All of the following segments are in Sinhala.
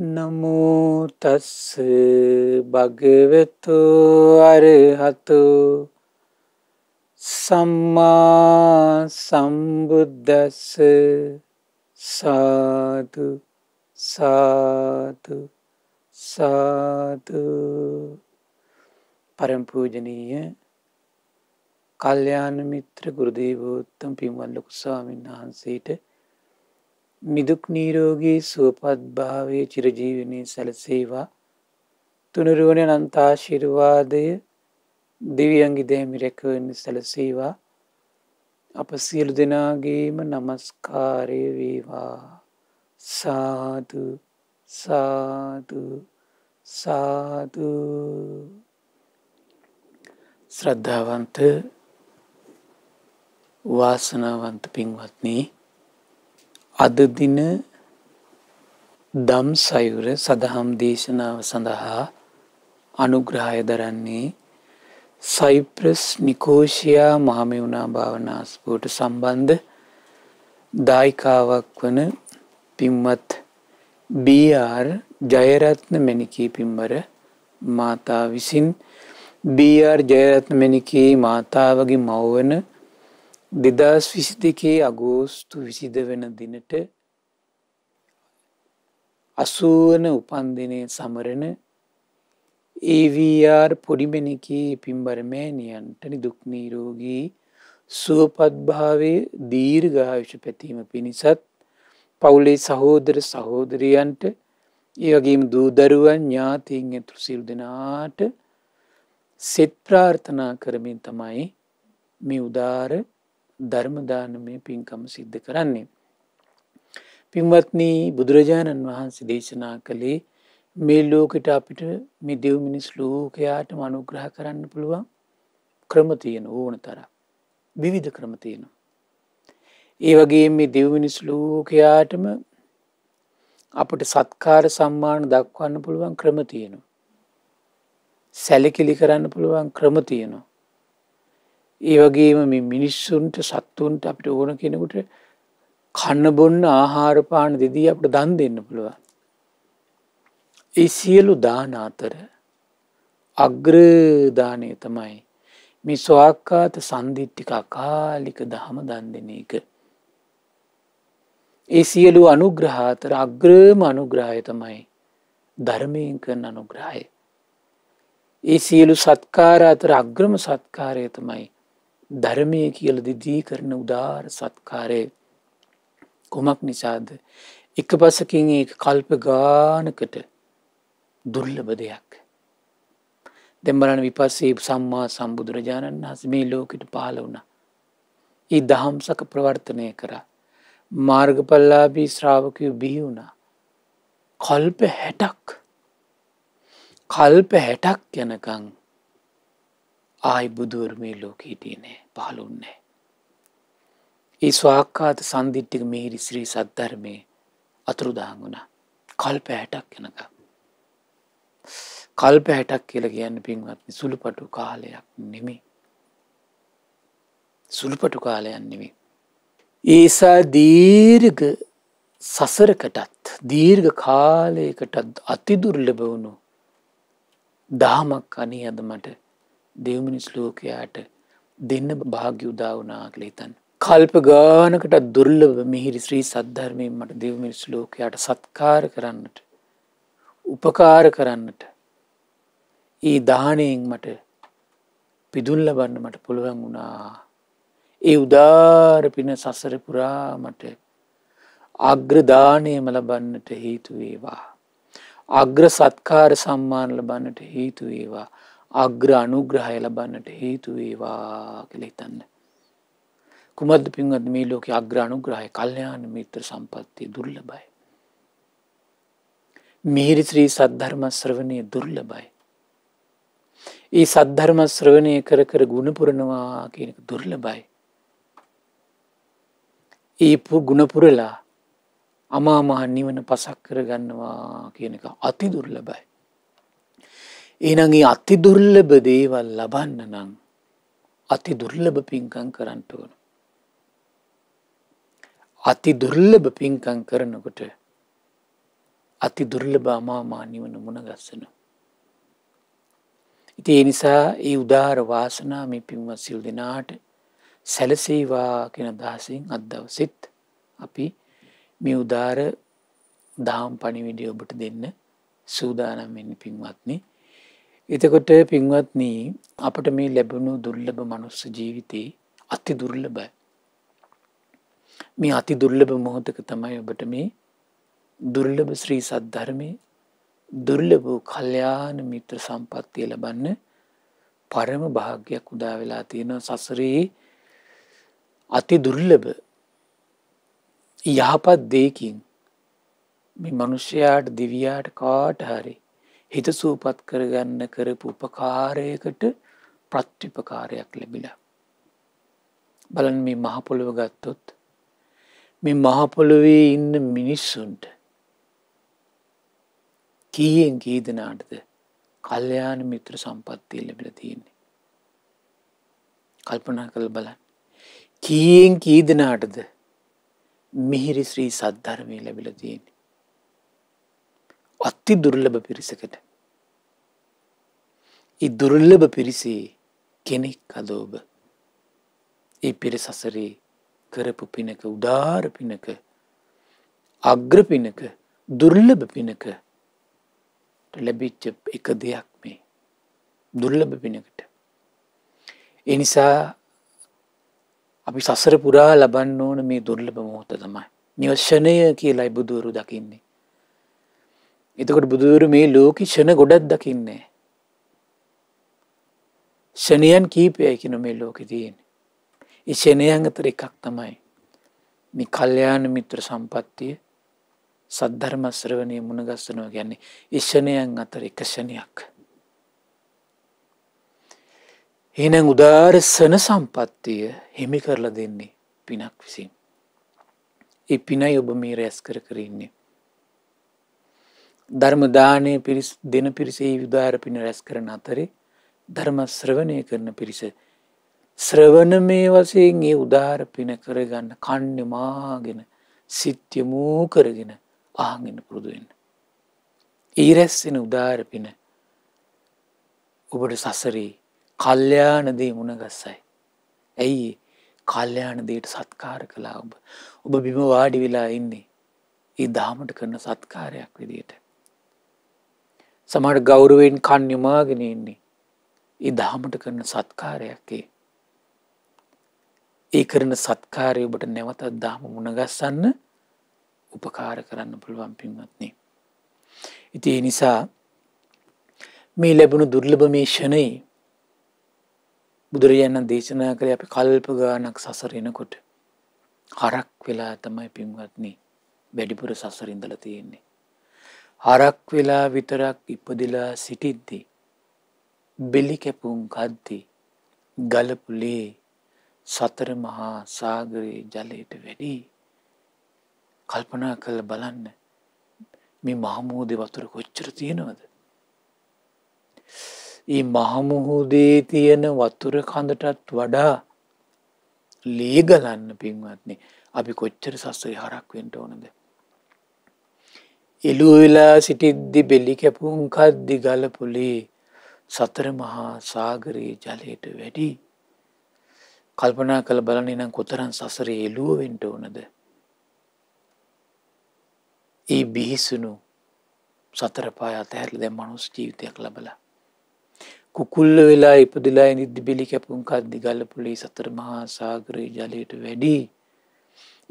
නමුතස්ස භගවෙතු අරහතු සම්මා සම්බුද්ධස්ස සාතු සාතු සාතු පරම්පූජනීය කල්්‍යයාන මිත්‍ර ගුරුදීවෝත්තම් පින්වල්ලකු ස්වාමීන් වහන්සේට නිදුක් නීරෝගී සුවපත් භාවය චිරජීවනය සැලසේවා තුනරුවන නන්තාශිරවාදය දෙවියන්ගි දෑමි රැකවන්න සැලසේවා අප සියලු දෙනාගේම නමස්කාරය වේවා සාදු සාදු සාදු ශ්‍රද්ධාවන්ත වාසනාවන්ත පින්වත්න්නේ අද දින දම් සයුර සදහම් දේශනාව සඳහා අනුග්‍රහය දරන්නේ සයිප්‍රස් නිකෝෂයා මහමෙවුණා භාවනාස්පෝට සම්බන්ධ දායිකාවක් වන පින්වත් බR ජයරත්න මෙනිකී පින්වර මාතා විසින් බR ජයරත්න මෙනිකී මාතාවගේ මව්වන දෙදස් විසි දෙකේ අගෝස්තු විසිද වෙන දිනට අසුවන උපන්දිනය සමරණ ඒවර් පොඩිමෙනකී පින්බරමෑණියන්ට නිදුක්නීරෝගී සුවපත්භාවේ දීර්ඝායුෂ පැතීම පිණිසත් පවුලේ සහෝදර සහෝදරියන්ට ඒවගේම දූදරුවන් ඥාතිීන් ඇතුරු සිල් දෙනාට සෙත් ප්‍රාර්ථනා කරමින් තමයි මේ උදාර ධර්මදානමය පින්කම සිද්ධ කරන්නේ. පින්වත්නී බුදුරජාණන් වහන්සේ දේශනා කළේ මේ ලෝකට අපිට මේ දෙව් මිනිස් ලෝකයාට මනුග්‍රහ කරන්න පුළුවන් ක්‍රමතියන ඕන තර විවිධ ක්‍රමතියන. ඒ වගේ මේ දෙව්මිනිස් ලෝකයාටම අපට සත්කාර සම්මාන දක්වන්න පුළුවන් ක්‍රම තියෙනවා. සැලකිලි කරන්න පුළුවන් ක්‍රම තියෙනවා. ඒ වගේම මේ මිනිස්සුන්ට සත්තුන්ට අපිට ඕන කෙනෙකුට කන්න බොන්න ආහාරපාන දෙදී අපට දන් දෙන්න පුළුවන්. ඒ සියලු දාන අතර අග්‍රධානය තමයි මේ ස්වාක්කාත සන්දිිට්ටික අකාලික දහම දන් දෙන එක. ඒ සියලු අනුග්‍රහාතර අග්‍රම අනුග්‍රහය තමයි ධර්මයෙන් කරන අනුග්‍රහය. ඒ සියලු සත්කාර අතර අග්‍රම සත්කාරය තමයි ධර්මය කියල දිදී කරන උදාර සත්කාරය කොමක් නිසාද එක පසකින් ඒ කල්ප ගානකට දුර්ලබ දෙයක් දෙම්බරණ විපස්සේ සම්මා සම්බුදුරජාණන් හස මේ ලෝකට පාල වුණ ඒ දහම්සක ප්‍රවර්තනය කරා මාර්ගපල්ලාබී ශ්‍රාවකය බිහි වුණා කල්ප හැටක් කල්ප හැටක් යනකං ආයි බුදුවර මේ ලෝක හිටිය නෑ පහළුන්නෑ. ඒ ස්වාක්කාත සන්දිිට්ටික මිහිරි ශ්‍රී සද්ධර්මය අතුරුදාංගුණ කල්ප හැටක් යනක. කල්ප හැටක් කියල කියන්න පින්වත්නි සුළුපටු කාලයක් නෙමි. සුළුපටු කාලයන් නෙමි. ඒසා දීර්ග සසරකටත් දීර්ඝ කාලයකටත් අතිදුර්ලබ වුණු දාමක් අනේ අද මට දෙව්මිනිස් ලෝකයාට දෙන්න භාග්‍ය උදා වනා කළේතන්. කල්ප ගානකට දුර්ලභ මිහිරි ශ්‍රී සද්ධර්මයෙන් මට දෙව්මිනිස් ලෝකයාට සත්කාර කරන්නට උපකාර කරන්නට ඒ දානයෙන් මට පිදුල් ලබන්න මට පුළුවන් වුණා. ඒ උදාර පින සසර පුරාමට අග්‍රදානයම ලබන්නට හේතුවේවා. අග්‍ර සත්කාර සම්මාන ලබන්නට හේතුවේවා අග්‍ර අනුග්‍රහය ලබන්නට හේතුවේවා කළහිතන්න. කුමද පින්වත් මේ ලෝක අග්‍ර අනුග්‍රහය කල්්‍යයාන මිත්‍ර සම්පත්තිය දුර්ලබයි. මිහිරිශ්‍රී සද්ධර්ම ශ්‍රවණය දුර්ලබයි. ඒ සද්ධර්ම ශ්‍රවණය කර කර ගුණපුරණවා කියනක දුර්ලබයි. ඒපු ගුණපුරලා අමාමහන් නිවන පසක් කර ගන්නවා කියන එක අති දුර්ලබයි. එනඟ අති දුර්ලභ දේවල් ලබන්න නං අති දුර්ලභ පින්කං කරන්ටුවන. අති දුර්ලභ පින්කං කරනකොට අති දුර්ලභ අමාමානිවන මුණගස්සන. ඉති එනිසා ඒ උදාර වාසනාම පින්ව සිල් දෙනාට සැලසේවා කෙන දහසින් අදවසිත් අපි මේ උදාර දාම් පණිවිඩිය ඔබට දෙන්න සූදානම් වෙන්න පින්වත්න්නේ එතකොට පින්වත්නී අපට මේ ලැබුණු දුර්ලභ මනුස්ස ජීවිතයේ අති දුර්ලබයි. මේ අති දුර්ලභ මොහොතක තමයි ඔබට මේ දුර්ලභ ශ්‍රී සද්ධර්මය දුර්ලභූ කල්්‍යයාන මිත්‍ර සම්පත්තිය ලබන්න පරම භාග්‍යයක් උදා වෙලා තියෙන සසරයේ අති දුර්ලභ යහපත් දෙකින් මේ මනුෂ්‍යයාට දිවියාට කාට හරි හිත සූපත් කරගන්න කරපු උපකාරයකට ප්‍රත්්‍යපකාරයක් ලැබිලා. බලන් මේ මහපොළොව ගත්තොත් මේ මහපොළොවේ ඉන්න මිනිස්සුන්ට කීයෙන් කීදනාටද කල්්‍යයාන මිත්‍ර සම්පත්තිය ලැබිල තියන්නේ. කල්පනා කළ බලන් කීයෙන් කීදනාටද මිහිරි ශ්‍රී සද්ධර්මය ලැබිල තියන්නේ. අත්ති දුර්ලභ පිරිසකට. ඉ දුර්ලභ පිරිසේ කෙනෙක් අදෝබ. ඒ පිරිසසරේ කරපු පිනක උඩාර පිනක අග්‍ර පිනක දුර්ලභ පිනක ලැබිච්ච එක දෙයක් මේ දුර්ලභ පිනකට. එනිසා අපි සසර පුරා ලබන්න ඕන මේ දුර්ලභ මොහොත තමයි. නිවශනය කියලයි බුදුවරු දකින්නේ. එතකොට බුදුදුර මේ ලෝක ෂණ ගොඩක් දකින්නේ. ෂණයන් කීපයකින මේ ලෝක තියෙන්. ඉෂණයන් අතර එකක් තමයි. මේ කල්්‍යයාන මිත්‍ර සම්පත්තිය සද්ධර්මස්්‍රවනය මුණගස්සනව ගැන්නේ ඉෂණයන් අතර එකෂණයක්. එනම් උදාරසන සම්පත්තිය හිමි කරලා දෙන්නේ පිනක් විසින්. ඒ පිනයි ඔබ මේ රැස් කර කරන්නේ. ධර්ම දානය පිරිස් දෙන පිරිසේ විදාර පින රැස් කරන අතරේ ධර්ම ශ්‍රවණය කරන පිරිස ශ්‍රවණ මේ වසයෙන් ඒ උදාර පින කරගන්න කණ්ඩ මාගෙන සිත්‍යමූ කරගෙන ආගෙන පුරුදුවෙන්න. ඊරැස්සෙන උදාර පින ඔබට සසරී කල්්‍යානදේ මුණගස්සයි. ඇයි කල්්‍යානදයට සත්කාර කලා ඔබ ඔබ බිම වාඩි වෙලා ඉන්නේ ඒ දාමට කරන සත්කාරයක් විදියට. සමට ගෞරුවෙන් කන් යොමාගෙන එන්නේ. ඒ දහමට කරන සත්කාරයක්කේ. ඒ කරන සත්කාරය ඔබට නැවතත් දාම මුණගස්සන්න උපකාර කරන්න පුළුවන් පින්වත්නේ. ඉති ඒ නිසා මේ ලැබුණු දුර්ලභ මේ ෂණයි බුදුරජාණන් දේශනා කළ අපි කල්ප ගානක් සසරෙනකොට හරක් වෙලා තමයි පින්වත්න්නේ වැඩිපුර සසරින්දල තියෙන්නේ. හරක් වෙලා විතරක් ඉපදිලා සිටිද්දි. බෙලි කැපුම් කද්දි ගලපුලේ සතර මහා සාගරයේ ජලයට වැඩි කල්පනා කළ බලන්න මේ මහමූදේ වතුර කොච්චර තියෙනවද ඒ මහමුහුදේ තියෙන වතුර කඳටත් වඩා ලේගලන්න පින්වත්නේ අපි කොච්චර සස්සරි හරක් වෙන්ට ඕනද එළුවෙලා සිටිද්දි බෙලි කැපුන්කද්දි ගලපුලේ සතර මහා සාගරයේ ජලයට වැඩි කල්පනා කළ බලන්නේ නම් කොතරන් සසරේ එළුවෙන්ට ඕනද ඒ බිහිසුණු සතර පාය අතහැරලා දැන් මනුස්ස ජීවිතයක් ලැබලා කුකුල්ල වෙලා ඉපදිලා ඉඳි බිලි කැපුම්කද්දි ගලපුලේ සතර මහා සාගරයේ ජලයට වැඩි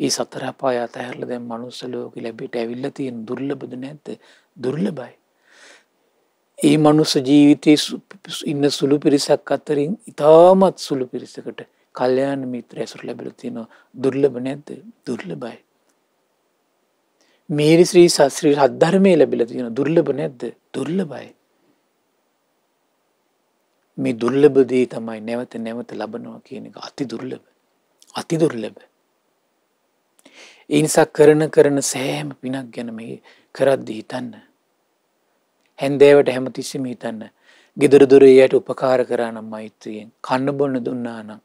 ඒ සතර අපාය අතහැරලා දැන් මනුස්ස ලෝකෙ ලැබිට ඇවිල්ලා තියෙන දුර්ලභද නැද්ද? දුර්ලභයි. ඒ මනුස්ස ජීවිතයේ ඉන්න සුළු පිරිසක් අතරින් ඉතාමත් සුළු පිරිසකට කල්යාණ මිත්‍ර ඇසුර ලැබිලා තියෙනවා. දුර්ලභ නැද්ද? දුර්ලභයි. මේරි ශ්‍රී ශාස්ත්‍රීය සද්ධර්මයේ ලැබිලා තියෙන දුර්ලභ නැද්ද? දුර්ලභයි. මේ දුර්ලභ දේ තමයි නැවත නැවත ලබනවා කියන එක අති දුර්ලභ. අති දුර්ලභ. ඒනිසා කරන කරන සෑම පිනක් ගැන මේ කරද්දි හිතන්න. හැන්දෑවට හැමතිස්සම හිතන්න. ගෙදරදුරේ යට උපකාර කරනම් මෛත්‍රයෙන් කන්න බොන්න දුන්නානම්.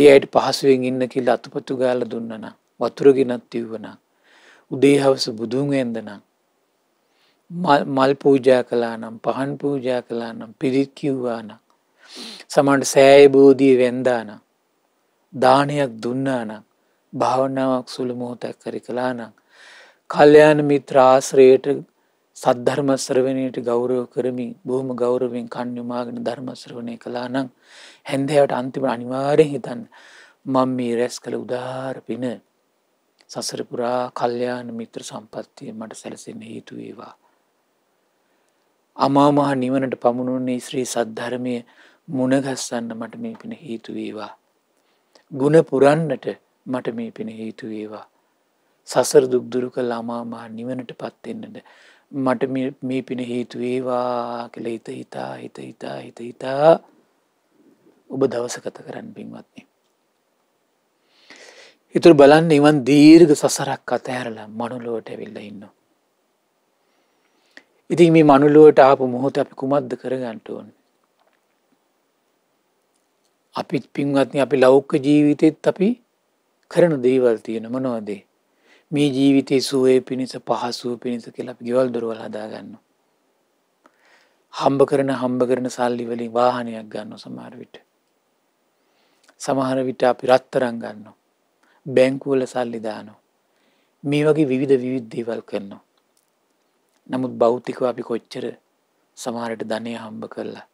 ඒ අයට පහසුවෙන් ඉන්න කිල් අතුපතු ගාල දුන්නනම් වතුරගෙනත් තිව්වනම්. උදේ හවස බුදුන් ඇන්දනම්. මල් පූජා කලා නම් පහන් පූජා කලා නම් පිරිත් කිව්වානම්. සමන්ට සෑය බෝධී වෙන්දානම්. දානයක් දුන්නානම් භාවනාවක් සුළ මොහොතැක් කරි කලා නම්. කල්්‍යයාන මිත්‍රාශ්‍රයට සද්ධර්මස්්‍රවනයට ගෞරව කරමින් බොහම ගෞරවෙන් කණ්්‍යමාගෙන ධර්මස්්‍රවනය කලා නම් හැන්දෑවට අන්තිම අනිවාරෙන් හිතන් මං මේ රැස් කළ උදාර පින සසරපුරා කල්්‍යයාන මිත්‍ර සම්පත්තිය මට සැලසෙන්න හේතුවේවා. අමාමහා නිවනට පමුණුන්නේ ශ්‍රී සද්ධර්මය මුණගස්සන්න මට මේ පින හේතුවේවා. ගුණ පුරන්නට මට මේ පෙන හේතු ඒවා. සසර දුක්දුරු කළ අමාමා නිවනට පත්වෙන්නට. මට මේ පින හේතු ඒවා කළ හිත හිතා හිත හිතා හිත හිතා ඔබ දවසකත කරන්න පින්වත්න්නේ. ඉතුර බලන්න එවන් දීර්ග සසරක් අතහැරලා මනුලෝට ඇවිල්ල ඉන්න. ඉතින් මේ මනුලුවට ආපු මුහොත අපි කුමක්ද කරගන්නට ඕන්. අපිත් පින්වත්න අපි ලෞක්ක ජීවිතෙත් අපි කරන දේවල් තියෙන මොනවදේ. මේ ජීවිතයේ සුවේ පිණිස පහසුව පිණිස කියලා ගෙවල් දොරවල් හදාගන්න. හම්බ කරන හම්බ කරන සල්ලි වලින් වාහනයක් ගන්න සමාරවිට. සමහර විට අපි රත්තරං ගන්න. බැංකුවල සල්ලිදානෝ. මේ වගේ විවිධ විවිද්ධීවල් කරනවා. නමුත් බෞතිකව අපි කොච්චර සමහරට ධනය හම්බ කරලා.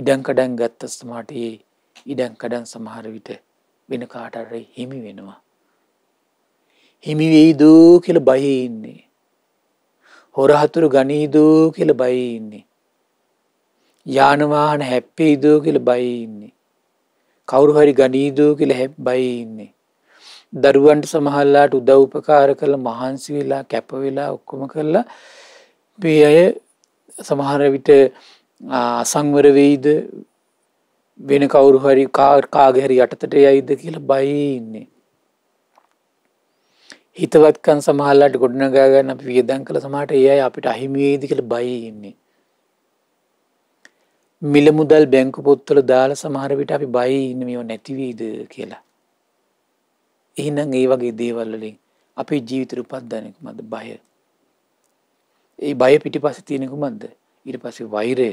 ඉඩංකඩන් ගත්ත ස්මාටයේ ඉඩංකඩන් සමහර විට වෙන කාටර හිමි වෙනවා. හිමි වෙයිදූ කියල බහිඉන්නේ. හොරහතුරු ගනීදූ කියල බයිඉන්නේ. යානවාහන හැප්පේදූ කියල බයිඉන්නේ. කවුරු හරි ගනීදූ කියල හැප් බයිඉන්නේ. දරුවන්ට සමහල්ලාට උදව්පකාර කළ මහන්සි වෙලා කැපවෙලා ඔක්කොම කරලා පේ අය සමහර විට අසංවර වෙයිද වෙන කවුරු හරි කාගහැරි යටතට යයිද කියල බයින්නේ. හිතවත්කන් සමහල්ලට ගොඩනගාගන්න අප වියදන් කළ සමට ඒයි අපිට අහිමියේද කළ බයින්නේ. මිල මුදල් බැංකු පොත්තල දාල සමහරවිට අපි බයින්න මෙෝ නැතිවීද කියලා. එහිනම් ඒ වගේ දේවල්ලින් අපේ ජීවිතර උපත්ධනක මද බය. ඒ බය පිටි පස තියෙනෙකු මන්ද ඉට පසේ වෛරය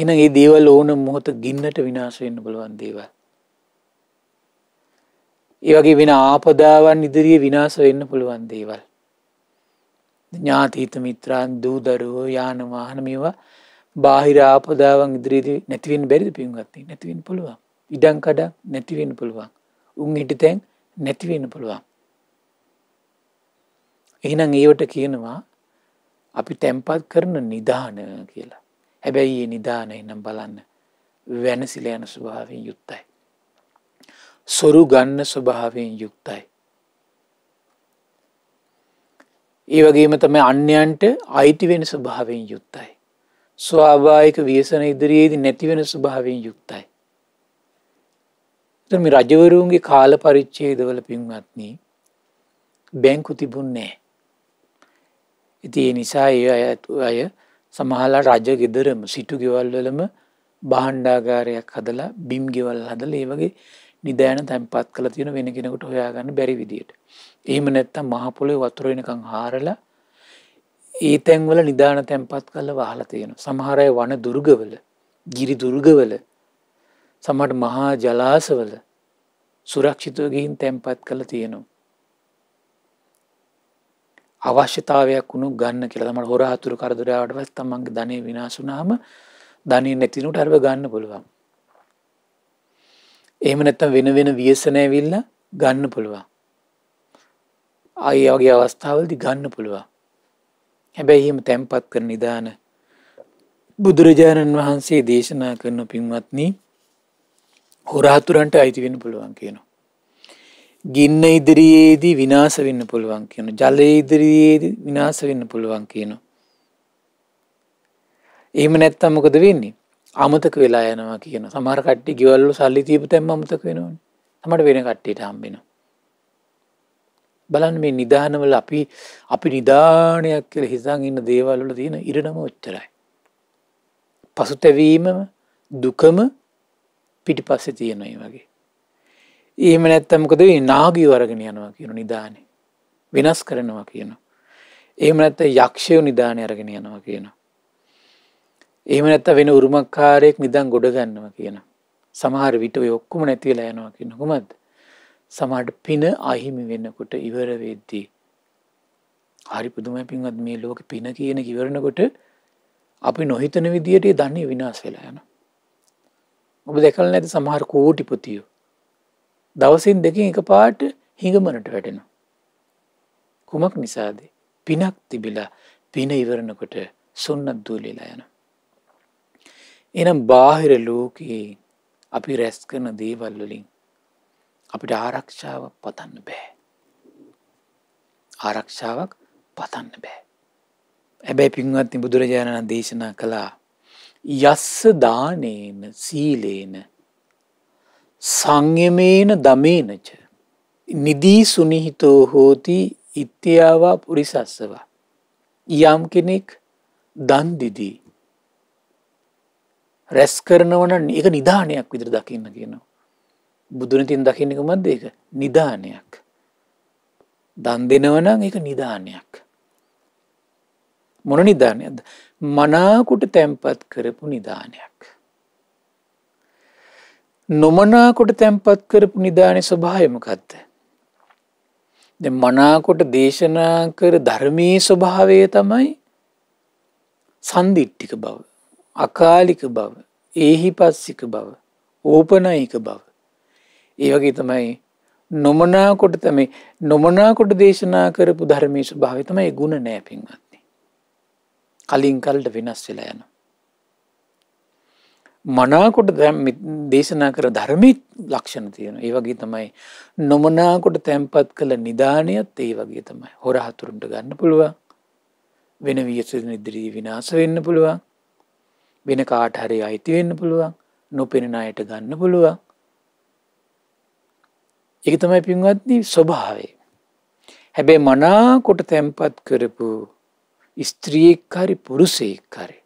එන ඒ දේවල් ඕන මොහොත ගින්නට විනාශවෙන්න බලවන් දේව. ඒවගේ වෙන ආපදාවන් ඉදිරියේ විනාස වෙන්න පුළුවන් දේවල්. ඥාතීත මිත්‍රාන් දූදරුවෝ යාන වාහන මේවා බාහිර ආපදාවන් ඉදිරිදී නැතිවෙන් බැරිද පින්ගත්ති නැතිවෙන් පුළුවන් ඉඩංකඩක් නැතිවෙන් පුළුවන් උන් හිටිතැන් නැතිවෙන්න පුළුවන්. එහෙනම් ඒවට කියනවා අපි තැම්පත් කරන නිධාන කියලා. හැබැයි ඒ නිධානය නම් බලන්න වෙනසිල යන ස්වභාවයෙන් යුක්තයි. සොරු ගන්න ස්වභාවයෙන් යුක්තයි. ඒ වගේම තම අන්‍යන්ට අයිති වෙන ස්වභාවයෙන් යුක්තයි. ස්වාභායික වියසන ඉදිරියේදී නැතිවෙන ස්වභාවයෙන් යුක්තයි. මේ රජවරුන්ගේ කාල පරිච්චේදවල පින්වත්නී බැංකු තිබුන්නේ. ඉති නිසා ඒ අය සමහලා රජ ගෙදරම සිටු ගෙවල්වලම බාණ්ඩාගාරයක් හදලා බිම් ගෙවල් හදල ඒවගේ නිදෑන තැන්පත් කළ තියෙන වෙන කෙනකට හොයාගන්න බැරි විදියට. එහෙම නැත්තම් මහපොලේ වතුරෙනකං හාරලා ඒ තැන්වල නිධාන තැන්පත් කල්ල වහල තියෙන. සමහරය වන දුර්ගවල ගිරි දුර්ගවල සමට මහා ජලාසවල සුරක්ෂිතවගින් තැන්පත් කළ තියෙනවා. අවශ්‍යතාවයක් වුණු ගන්න කියලා තමට හොරහතුරු කරදුරාවටවත් තමන්ගේ ධනය විනාශුනාම ධනී නැතිනුට අරව ගන්න පුළුවන්. එහෙම නැත්තම් වෙන වෙන වියසනෑවිල්ල ගන්න පුළුවන්. අයි වගේ අවස්ථාවලදි ගන්න පුළුවන්. හැබැයි එහෙම තැන්පත් කර නිදාන බුදුරජාණන් වහන්සේ දේශනා කරන පින්වත්නී හොරාතුරන්ට අයිතිවෙන පුළුවන් කියනවා. ගින්න ඉදිරියේදී විනාස වෙන්න පුළුවන් කියන ජලය ඉදිරියේදී විනාස වෙන්න පුළුවන් කියනවා. එහෙම නැත්තම් මොකද වෙන්නේ? අමතක වෙලා යනවා කියන. සමහර කට්ටිය ගෙවල් වල සල්ලි තියපු තැම්ම අමතක වෙනවනේ. තමයි වෙන කට්ටියට හම්බෙනවා. බලන්න මේ නිදානවල අපි අපි නිදානයක් කියලා හිතන් ඉන්න දේවල් වල තියෙන ඉරණම ඔච්චරයි. පසුතැවීමම දුකම පිටිපස්සේ තියෙනවා වගේ. එහෙම නැත්තමකද නාගී වරගෙන යනවා කියන නිධානය. වෙනස් කරනවා කියන. එහෙම නැත්ත යක්ෂයෝ නිධානය අරගෙන යනවා කියන. එහෙම නැත්ත වෙන උරුමක්කාරයෙක් නිදන් ගොඩගන්නවා කියන. සමහර විට ඔක්කුම නැතිවෙලා යනවා කියන කොමද. සමට පින අහිමි වෙන්නකොට ඉවර වෙද්දී. හරි පුදුමයි පින්වත් මේ ලෝක පින කියන කිවරණකොට අපි නොහිතන විදියට දන්නේ විනාස් වෙලා යන. ඔබ දෙකල් නැති සමහර කෝටිපතියෝ දවසින් දෙකින් එක පාට හිඟමනට වැටෙනවා. කුමක් නිසාද පිනක් තිබිලා පින ඉවරණකොට සුන්නත් දූලිලා යන. එනම් බාහිර ලෝකයේ අපි රැස් කරන දේවල්වලින් අපිට ආරක්ෂාවක් පතන්න බෑ. ආරක්ෂාවක් පතන්න බෑ. ඇබැයි පින්වත්ති බුදුරජාණන් දේශනා කළා යස්ස දානේන සීලේන සංයමේන දමේනච. නිදී සුනිහිතෝ හෝති ඉත්‍යයාවා පුරිසස්සවා. යම් කෙනෙක් දන්දිදී. රැස් කරනවන එක නිධානයක් විදිර දකින්න කියනවා. බුදුනතින් දකින්නක මද එක නිධානයක්. දන් දෙනවනම් එක නිධානයක්. මොන නිධානයක්ද මනාකුට තැම්පත් කරපු නිධානයක්. නොමනාකොට තැන්පත් කරපු නිධානය ස්වභායමකත්ද. මනාකොට දේශනා කර ධර්මී ස්වභාවය තමයි සන්දිට්ටික බව අකාලික බව ඒහි පස්සික බව ඕපනයික බව. ඒවගේ තමයි නොමනාකොට තමයි නොමනාකොට දේශනා කරපු ධර්මී ස්වභාවිතමයි ගුණ නෑ පින්වත්න්නේ. කලින් කල්ට වෙනස් වෙලා යනවා. මනාකොට දැම් දේශනා කර ධර්මීත් ලක්ෂණ තියෙන ඒ වගේ තමයි නොමනාකොට තැන්පත් කළ නිධානයත් ඒ වගේ තමයි හොර හතුරුන්ට ගන්න පුළුවන් වෙන වියසන ඉදිරී විනාස වෙන්න පුළුවන් වෙන කාට හරි අයිති වෙන්න පුළුවන් නොපෙනෙන අයට ගන්න පුළුවන් එක තමයි පින්වත්දී ස්වභාවේ හැබැයි මනාකොට තැන්පත් කරපු ස්ත්‍රියෙක් හරි පුරුසයෙක් කරේ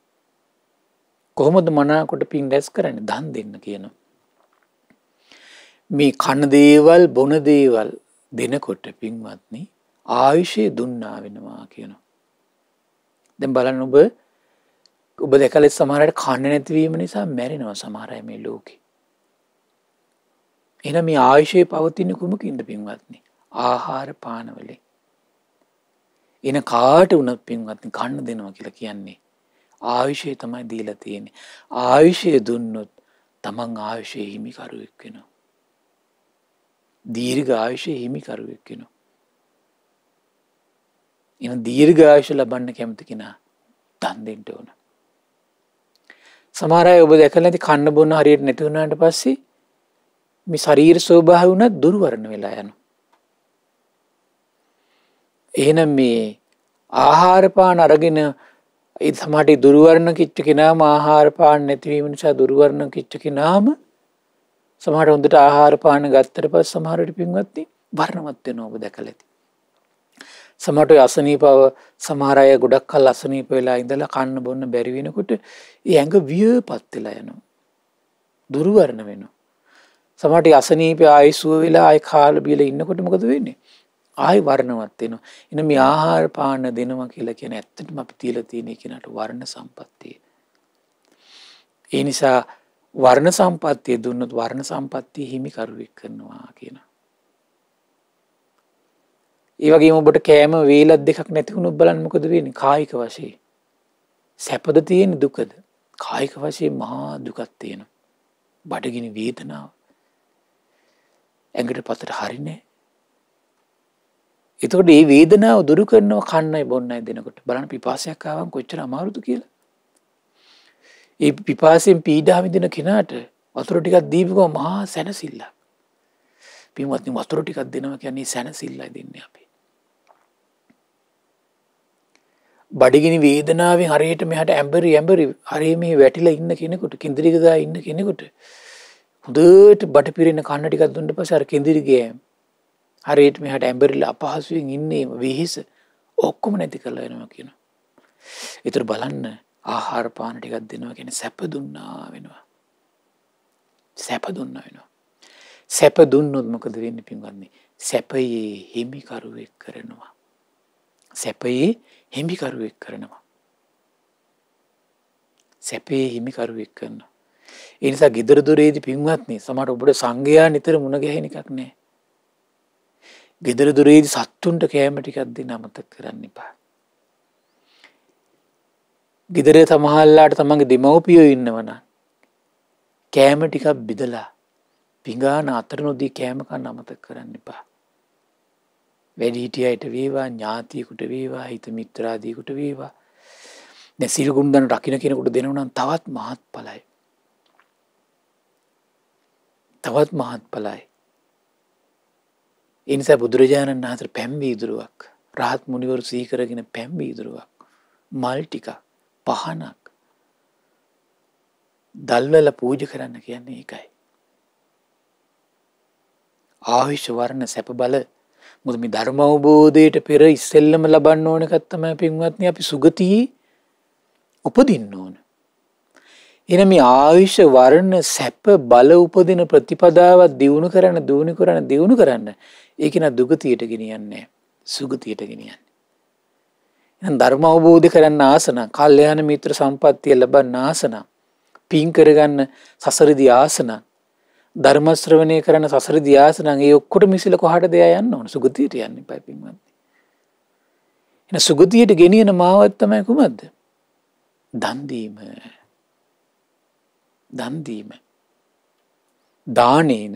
කොහොමද මනාකොට පින් රැස් කරන්න දන් දෙන්න කියන. මේ කණදේවල් බොනදේවල් දෙනකොට පින්වත්න ආවිෂය දුන්නා වෙනවා කියන. දැ බලන්න ඔබ ඔබ දෙකල සමහරට කන්න නැතිවීම නිසා මැරෙනවා සමහරය මේ ලෝක. එන මේ ආයුෂයේ පවතින්න කුමකින්ද පින්වත්න ආහාර පානවලේ එන කාට වනත් පින්වත්න කන්න දෙනවා කියලා කියන්නේ ආයුෂය තමයි දීලා තියෙන්නේ. ආයුෂය දුන්නොත් තමන් ආයුෂයේ හිමිකරුවෙක් වෙනවා. දීර්ඝ ආයුෂයේ හිමිකරුවෙක් වෙනවා. එන දීර්ඝ ආයුෂ ලබන්න කැමති කෙනා දන් දෙන්න ඕන. සමහර අය ඔබ දැකලා නැති කන්න බොන්න හරියට නැති වුණාට පස්සේ මේ ශරීර ස්වභාවය වුණත් දුර්වර්ණ වෙලා යනවා. එහෙනම් මේ ආහාර පාන අරගෙන ඒ සමට දුරුවරණ කිච්ච කෙනාම ආහාරපාන නැතිවීම නිසා දුරුවරණ කිච්ච කෙනාම සමහට හොඳට ආහාරපාන ගත්තර පස් සමහරට පින්වත්ති වර්ණමත්වය නොබ දැකලති. සමට අසනීපව සමහරය ගොඩක් කල් අසනීප වෙලා ඉඳලා කන්න බොන්න බැරිවෙනකොට ඇඟ විය පත්වෙලා යනවා. දුරුවරණ වෙනවා. සමට අසනීපය ආයිසුව වෙලා ආය කාල බියල ඉන්නකොට මොකද වෙන්නේ ආයි වර්ණවත් වෙනවා. එන මේ ආහාර පාන දෙනවා කියලා කියන ඇත්තටම අපි තියලා තියෙන කෙනාට වර්ණ සම්පත්තිය. ඒ නිසා වර්ණ සම්පත්තිය දුන්නොත් වර්ණ සම්පත්තිය හිමිකරුවෙක් කරනවා කියන. ඒ වගේම ඔබට කෑම වේලක් දෙකක් නැති වුණොත් බලන්න මොකද වෙන්නේ? කායික වශයෙන්. සැපද තියෙන දුකද? කායික වශයෙන් මහා දුකක් තියෙනවා. බඩගිනි වේදනාව. ඇඟට පතට හරිනේ එතකොට ඒ වේදනාව දුරු කරනවා කන්නයි බොන්නයි දෙනකොට බලන පිපාසයක් ආවන් කොච්චර අමාරුද කියලා. ඒ පිපාසයෙන් පීඩා විඳින කෙනාට වතුර ටිකක් දීපුවම මහා සැනසෙල්ලක්. පින්වත්නි වතුර ටිකක් දෙනවා කියන්නේ සැනසෙල්ලයි දෙන්නේ අපි. බඩගිනි වේදනාවෙන් හරියට මෙහට ඇඹරි ඇඹරි හරිය මේ වැටිලා ඉන්න කෙනෙකුට කිඳිරිගදා ඉන්න කෙනෙකුට හොඳට බඩ පිරෙන කන්න ටිකක් දුන්න පස්සේ අර කිඳිරි ගෑම් හරියට මෙහට ඇඹරිල්ල අපහසුවෙන් ඉන්නේ විහිස ඔක්කොම නැති කරලා වෙනවා කියන. ඉතුර බලන්න ආහාරපාන ටිකක් දෙනවා කියෙන සැපදුන්නා වෙනවා. සැපදුන්න වෙනවා. සැප දුන්නොත් මොකද වෙන්න පින්වන්නේ සැපයේ හිමිකරුවෙක් කරනවා. සැපයේ හිමිකරුවෙක් කරනවා. සැපේ හිමිකරුවෙක් කරන්න. එනිසා ගෙදරදුරේදි පින්වත්න්නේ සමට ඔබට සංඝයා නිතර මුණගැහෙන එකක් නෑ ගෙදර දුරේදි සත්තුන්ට කෑම ටිකක්දී නමතක් කරන්න එපා. ගෙදර තමහල්ලාට තමන්ගේ දෙමවපියෝ ඉන්නවන. කෑම ටිකක් බිදලා පිගාන අතර නොදී කෑමකන්න අමතක් කරන්න එපා. වැඩිහිටිය අයට වේවා ඥාතියකුට වේවා හිත මිත්‍රාදීකුට වේවා නැසිල්ගුම්දන රකින කෙනෙකුට දෙනවනම් තවත් මහත් පලයි. තවත් මහත් පලයි. ඉනිසා බුදුරජාණන් වහතර පැම්වීදුරුවක් රහත් මුනිවරු සීකරගෙන පැම්වීදුරුවක් මල්ටික පහනක් දල්වල පූජ කරන්න කියන්නේ ඒකයි. ආවිශ්‍ය වරණ සැප බල මුදමි ධර්ම අවබෝධයට පෙර ඉස්සෙල්ලම ලබන්න ඕන කත්තම පින්වත්න අපි සුගතියේ උපදින්න ඕන. එන මේ ආයුෂ වර්ණ සැප බල උපදින ප්‍රතිපදාවත් දියුණු කරන්න දූුණි කරන්න දියුණු කරන්න ඒකෙන දුගතියට ගෙනියන්නේ සුගතියට ගෙනියන්නේ. ධර්ම අවබෝධ කරන්න ආසන කල්්‍යයාන මිත්‍ර සම්පත්තිය ලබන්න ආසන පින් කරගන්න සසරදි ආසන ධර්මශ්‍රවනය කරන සසරදි ආසන ඒ ඔක්කොට මිසිල කොහට දෙයා යන්න ඕන සුගතියට යන්න පැපින්වන්නේ. එ සුගතියට ගෙනියන මාවත්තමය කුමක්ද දන්දීම. දන්දීම. දානේන.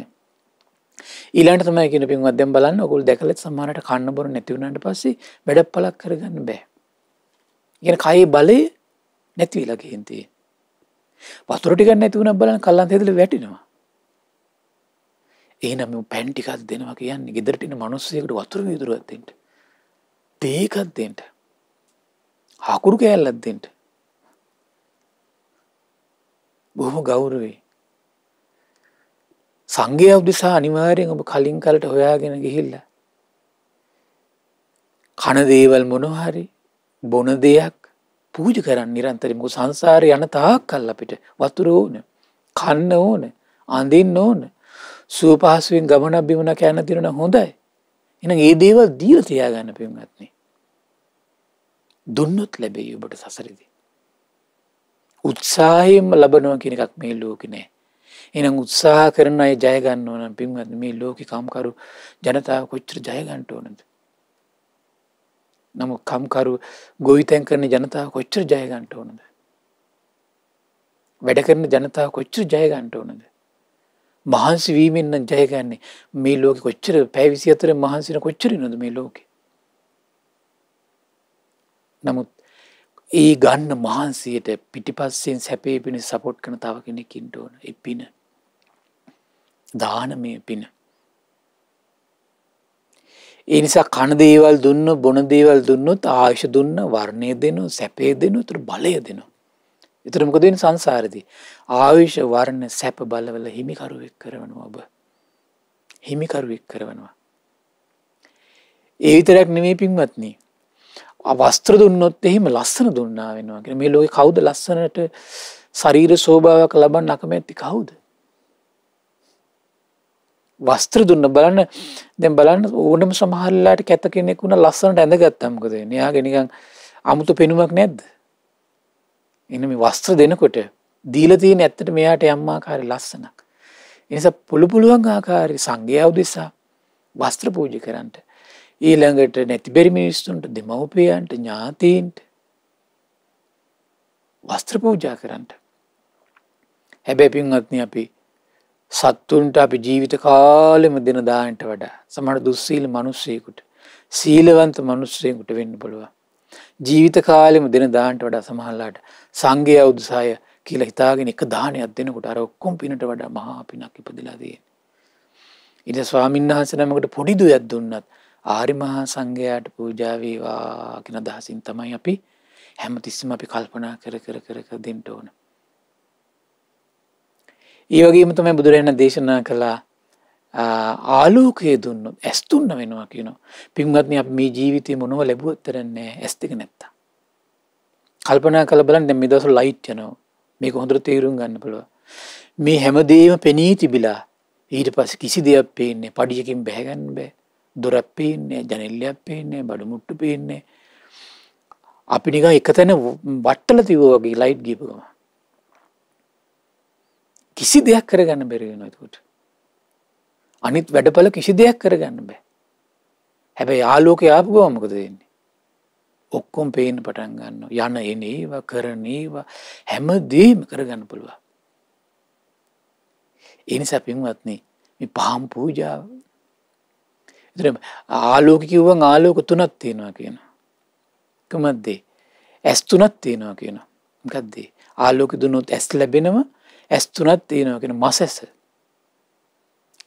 ඊලට තමයි කියෙන පින්වත් දැම් බලන්න ඔකුල් දැකලත් සමානට කන්න බොරු නැතිවුණට පස්සේ වැඩක් පලක් කරගන්න බෑ. ඉගෙන කයේ බලය නැතිවීලකහින්තිය. පතුරටිගන්න ඇතිවුණ බලන කල්ලන් හෙදල වැටිනවා. ඒනම පැන්ටිකත් දෙනවා කියන්න ගෙදරටින මනුස්සයකට වතුර විදුරුවත්තෙන්ට. දේකත්දෙන්ට. හකුරු කෑල්ලත්දෙන්ට. බොහොම ගෞරවේ. සංගේ අවදිසා අනිවාරයෙන් ඔබ කලින් කලට හොයාගෙන ගිහිල්ල. කණදේවල් මොනොහරි බොන දෙයක් පූජ කරන්න නිරන්තරමකු සංසාරය යන තාක් කල් අපිට වතුර ඕන කන්න ඕන අඳන්න ඕන සූපහසුවෙන් ගමන බිමන කෑන තිරෙන හොඳයි එන ඒ දේවල් දීර තියාගන්න පිමත්න්නේ දුන්නොත් ලැබෙයි ඔබට සසරිදි උත්සාහයෙන්ම ලබනවා කියන එකක් මේ ලෝකෙ නෑ. එහෙනම් උත්සාහ කරන අය ජය ගන්න ඕන නම් පින්වත් මේ ලෝකෙ කම්කරු ජනතාව කොච්චර ජය ගන්න ඕනද? නමුත් කම්කරු ගොවිතැන් කරන ජනතාව කොච්චර ජය ගන්න ඕනද? වැඩ කරන ජනතාව කොච්චර ජය ගන්න ඕනද? මහන්සි වීමෙන් නම් ජයගන්නේ මේ ලෝකෙ කොච්චර පැය 24 මහන්සින කොච්චර ඉන්නවද මේ ලෝකෙ? නමුත් ඒ ගන්න මහන්සියට පිටිපස්සෙන් සැපේ පිණි සපොට් කන තව කෙනෙකින්ට ඕන එ පින දානමය පින ඒ නිසා කණ දේවල් දුන්න බොන දේවල් දුන්නොත් ආයුෂ දුන්න වර්ණය දෙනු සැපේ දෙනු තුර බලය දෙනු එතර මොකද වෙන සංසාරදී ආයුෂ වර්ණ සැප බලවල හිමිකරුවෙක් කරවනවා ඔබ හිමිකරුවෙක් කරවනවා ඒ විතරක් නෙමේ පින්වත්න්නේ අවස්ත්‍ර දුන්නොත් එහෙම ලස්සන දුන්නා වෙනවාගෙන මේ ලෝක කවුද ලස්සනට ශරීර සෝභාවක් ලබන් අකමැත්ති කවුද. වස්ත්‍ර දුන්න බලන්න දෙ බලන්න ඕනම සමහල්ලාට කැත කෙනෙක් වුණ ලස්සනට ඇඳගත්තම්කද නයාගෙනකං අමුතු පෙනුමක් නැද්ද. එන මේ වස්ත්‍ර දෙනකොට දීලතියෙන් ඇත්තට මෙයාට යම්මාකාරි ලස්සනක්. එනිසා පුළුපුළුවන් ආකාරි සංගය අවදෙසා වස්ත්‍ර පූජි කරන්ට ඊළඟට නැතිබෙරි මිනිස්සුන්ට දෙමව්පියන්ට ඥාතීන්ට වස්ත්‍ර පූජා කරන්නට. හැබැ පින්වත්න අපි සත්තුන්ට අපි ජීවිත කාලෙම දෙන දාන්ට වඩා සමට දුස්සීල මනුස්සයකුට සීලවන්ත මනුස්සයකුට වෙන්න පුළුවන්. ජීවිත කාලෙම දෙන දාන්ට වඩා සමහල්ලාට සංගය උදසාය කියලා හිතාගෙන එක දානයක් දෙනකොට අර ඔක්කොම් පිනට වඩා මහා පිනක් ඉපදිලාදයෙන්. ඉට ස්වාමින්හස නමකට පොඩිදුයක් දුන්නත් ආරි මහා සංඝයාට පූජා වේවා කියන අදහසින් තමයි අපි හැමතිස්සෙම අපි කල්පනා කර කර කර කර දෙන්න ඕන. ඒ වගේම තමයි බුදුරජාණන් දේශනා කළා ආලෝකය දුන්නොත් ඇස් තුන්න වෙනවා කියනවා. පින්වත්නි අපි මේ ජීවිතේ මොනව ලැබුවත් තරන්නේ ඇස් දෙක නැත්තම්. කල්පනා කළ බලන්න දැන් මේ දවස්වල ලයිට් යනවා. මේක හොඳට තේරුම් ගන්න පුළුවන්. මේ හැමදේම පෙනී තිබිලා ඊට පස්සේ කිසි දෙයක් පේන්නේ පඩියකින් බැහැ ගන්න බෑ. දොරක් පේන්නේ ජනල්ලයක් පේන්නේ බඩුමුට්ටු පේන්නේ අපි නිකන් එක තැන වට්ටල තිබුවා වගේ ලයිට් ගිපකම කිසි දෙයක් කරගන්න බැරි වෙනවා එතකොට අනිත් වැඩපළ කිසි දෙයක් කරගන්න බෑ හැබැයි ආලෝකය ආපු ගම මොකද වෙන්නේ ඔක්කොම පේන්න පටන් ගන්නවා යන එන ඒවා කරන ඒවා හැම දෙයක්ම කරගන්න පුළුවන් ඒ නිසා පින්වත්නි මේ පහම් පූජාව එතන ආලෝක කිව්වම ආලෝක තුනක් තියෙනවා කියනවා. කොහොමද? ඇස් තුනක් තියෙනවා කියනවා. මොකද්ද? ආලෝක දුනොත් ඇස් ලැබෙනවා. ඇස් තුනක් තියෙනවා කියන මස් ඇස.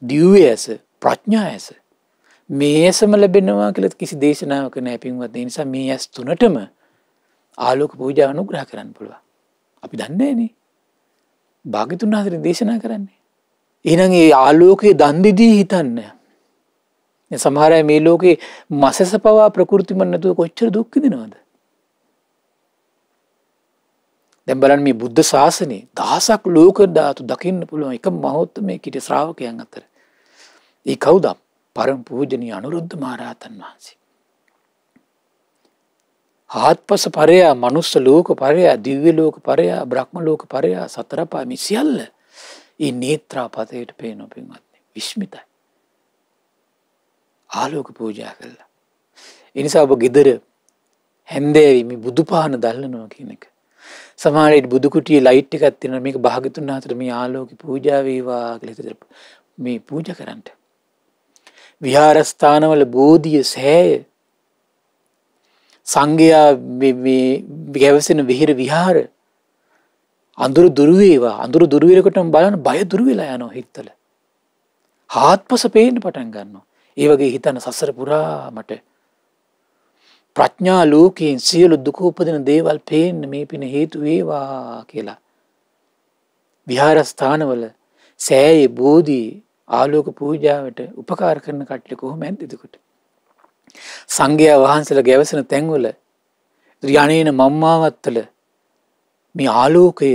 දිව්‍ය ඇස, ප්‍රඥා ඇස. මේ ඇසම ලැබෙනවා කියලා කිසි දේශනාවක නැහැ පින්වත්. ඒ නිසා මේ ඇස් තුනටම ආලෝක පූජා අනුග්‍රහ කරන්න පුළුවන්. අපි දන්නේ නෑනේ. භාග්‍යතුන් වහන්සේ දේශනා කරන්නේ. එහෙනම් ඒ ආලෝකයේ දන් දෙදී හිතන්නේ. සමහරය මේ ලෝකේ මසස පවා ප්‍රකෘතිමන් නැතුව කොච්චර දුක්කිදෙනවාද. දැම්බලන් මේ බුද්ධ ශාසනයේ දහසක් ලෝක ධාතු දකින්න පුළුවන් එක මහොත්ත මේ කිට ශ්‍රාවකයන් අතර. ඒ කවුදම් පරම් පූජනී අනුරුද්ධ මහරහතන් වහන්සේ. හත්පස පරයා මනුස්ස ලෝක පරයා දිව්‍ය ලෝක පරයා බ්‍රහ්ම ලෝක පරයා සතරපා මිසිියල්ල ඒ නේත්‍රාපතයට පේනොපින්වත්න්නේ විශ්මිතයි. ආලෝක පූජා කල්ලා. එනිසා ඔබ ගෙදර හැන්දෑවීම බුදු පහන දල්ලනවා කියන එක. සමාරයට බුදුකුටිය ලයිට් එකත්තින මේක භාගතුන් අතර මේ ආලෝක පූජාවේවා කලෙතරප මේ පූජ කරන්ට. විහාරස්ථානවල බෝධිය සෑය සංඝයා ගැවසෙන විහිර විහාර අඳුරු දුරුවේවා අඳුරු දුරුවරකටම බලන බය දුරුවෙලා යනෝ හිත්තල. හාත්පස පේන පටන් ගන්නවා. ඒ වගේ හිතන සසර පුරාමට ප්‍රඥා ලෝකයෙන් සියලු දුකූපදන දේවල් පේන්න මේ පින හේතු වේවා කියලා. විහාරස්ථානවල සෑයේ බෝධී ආලෝක පූජාවට උපකාර කරන කට්ලි කොහොම ඇතිදකට. සංඝයා වහන්සල ගැවසන තැන්වල ද්‍රියනයන මම්මාවත්තල මේ ආලෝකය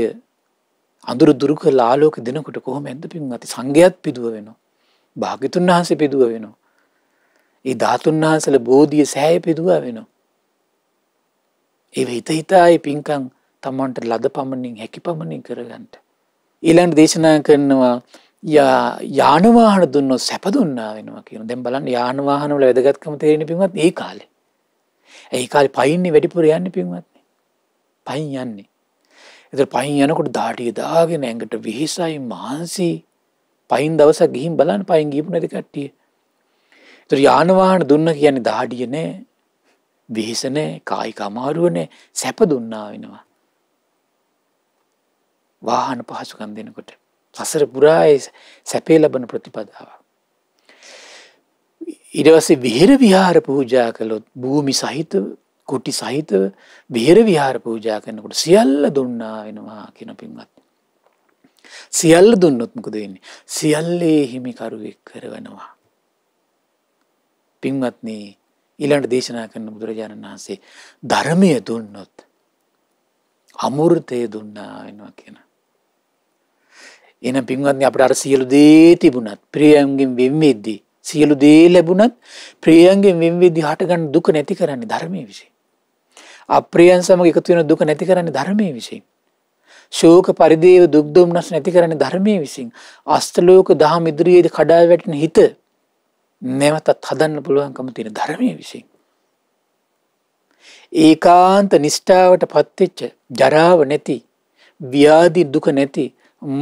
අඳුර දුරුක ආලෝක දෙනකොට කොහොම ඇද පින් ඇති සංඝයත් පිදුව වෙනවා. භාගිතුන් වහන්සේ පිදුව වෙනවා. ඒ ධාතුන් වහන්සල බෝධිය සෑය පිදුවා වෙනවා. ඒ හිත හිතායි පින්කං තමන්ට ලද පමණින් හැකි පමණින් කරගන්නට. ඊළන්ට දේශනා කරනවා යානවාහන දුන්නො සැපදුන්නා වෙනවා කියන දැම් බලන් යානවාහනවල වැදගත්කම තේරෙන පින්වත් ඒ කාලේ. ඒ කාල පයින්නේ වැඩිපුර යන්න පින්වත්න්නේ. පයින් යන්නේ. එතර පයින් යනකොට දාටිය දාගෙන ඇඟට විහිසයි මහන්සි පයින් දවස ගිහින් බලන් පයින් ගීපු නැති කට්ටියේ තුර යානවාහන දුන්න කියන්නේ දහඩියනේ බිහිසනේ කායික අමාරුවනේ සැප දුන්නා වෙනවා. වාහන පහසුකම් දෙනකොට. සසර පුරායි සැපේ ලබන ප්‍රතිපදාව. ඉඩවසේ විහෙර විහාර පූජා කළොත් භූමි සහිත කුටි සහිත බිහිර විහාර පූජා කරනකොට සියල්ල දුන්නා වෙනවා කියන පින්වත්. සියල්ල දුන්නොත් මොකද වෙන්නේ? සියල්ලේ හිමිකරුවෙක් කරවනවා. පින්වත්න්නේ ඊළඟට දේශනා කරන බුදුරජාණන් වහන්සේ ධර්මය දුන්නොත් අමුෘතය දුන්නා වෙනවා කියන. එන පින්වත්න්නේ අපට අර සියලු දේ තිබුණත් ප්‍රියන්ගෙන් වෙම්වෙද්දී සියලු දේ ලැබුණත් ප්‍රියන්ගෙන් වෙම්වෙදදි හටගන්න දුක නැති කරන්නේ ධර්මය විසි. අප්‍රියන් සමග එකතු වෙන දුක නැති කරන්නේ ධර්මය විසින්. ශෝක පරිදේව දුක්දුම්නස් නැති කරන්නේ ධර්මය විසින්. අස්තලෝක දහම ඉදිරියේද කඩා වැටන හිත නැවතත් හදන්න පුළුවන්කම තියෙන ධර්මය විසින්. ඒකාන්ත නිෂ්ඨාවට පත්වෙච්ච ජරාව නැති ව්‍යාධි දුක නැති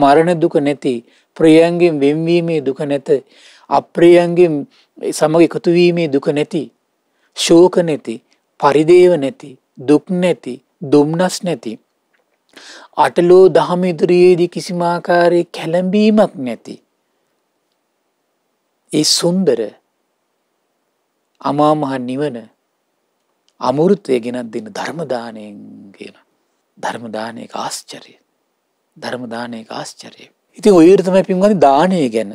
මරණ දුක නැති ප්‍රියන්ගෙන් වෙන්වීමේ දුක නැත අප්‍රියන්ගෙන් සමග එකතුවීමේ දුක නැති ශෝක නැති පරිදේව නැති දුක් නැති දුම්නස් නැති අටලෝ දහම ඉදිරියේදී කිසිමාකාරයේ කැළඹීමක් නැති ඒ සුන්දර අමාමහ නිවන අමුෘතය ගෙනත් දෙන්න ධර්මදානයෙන් කියන ධර්මදානයක ආශ්චරය ධර්මදානයක ආශ්චරය. ඉතින් ඔයර්තම පින්වනි දානය ගැන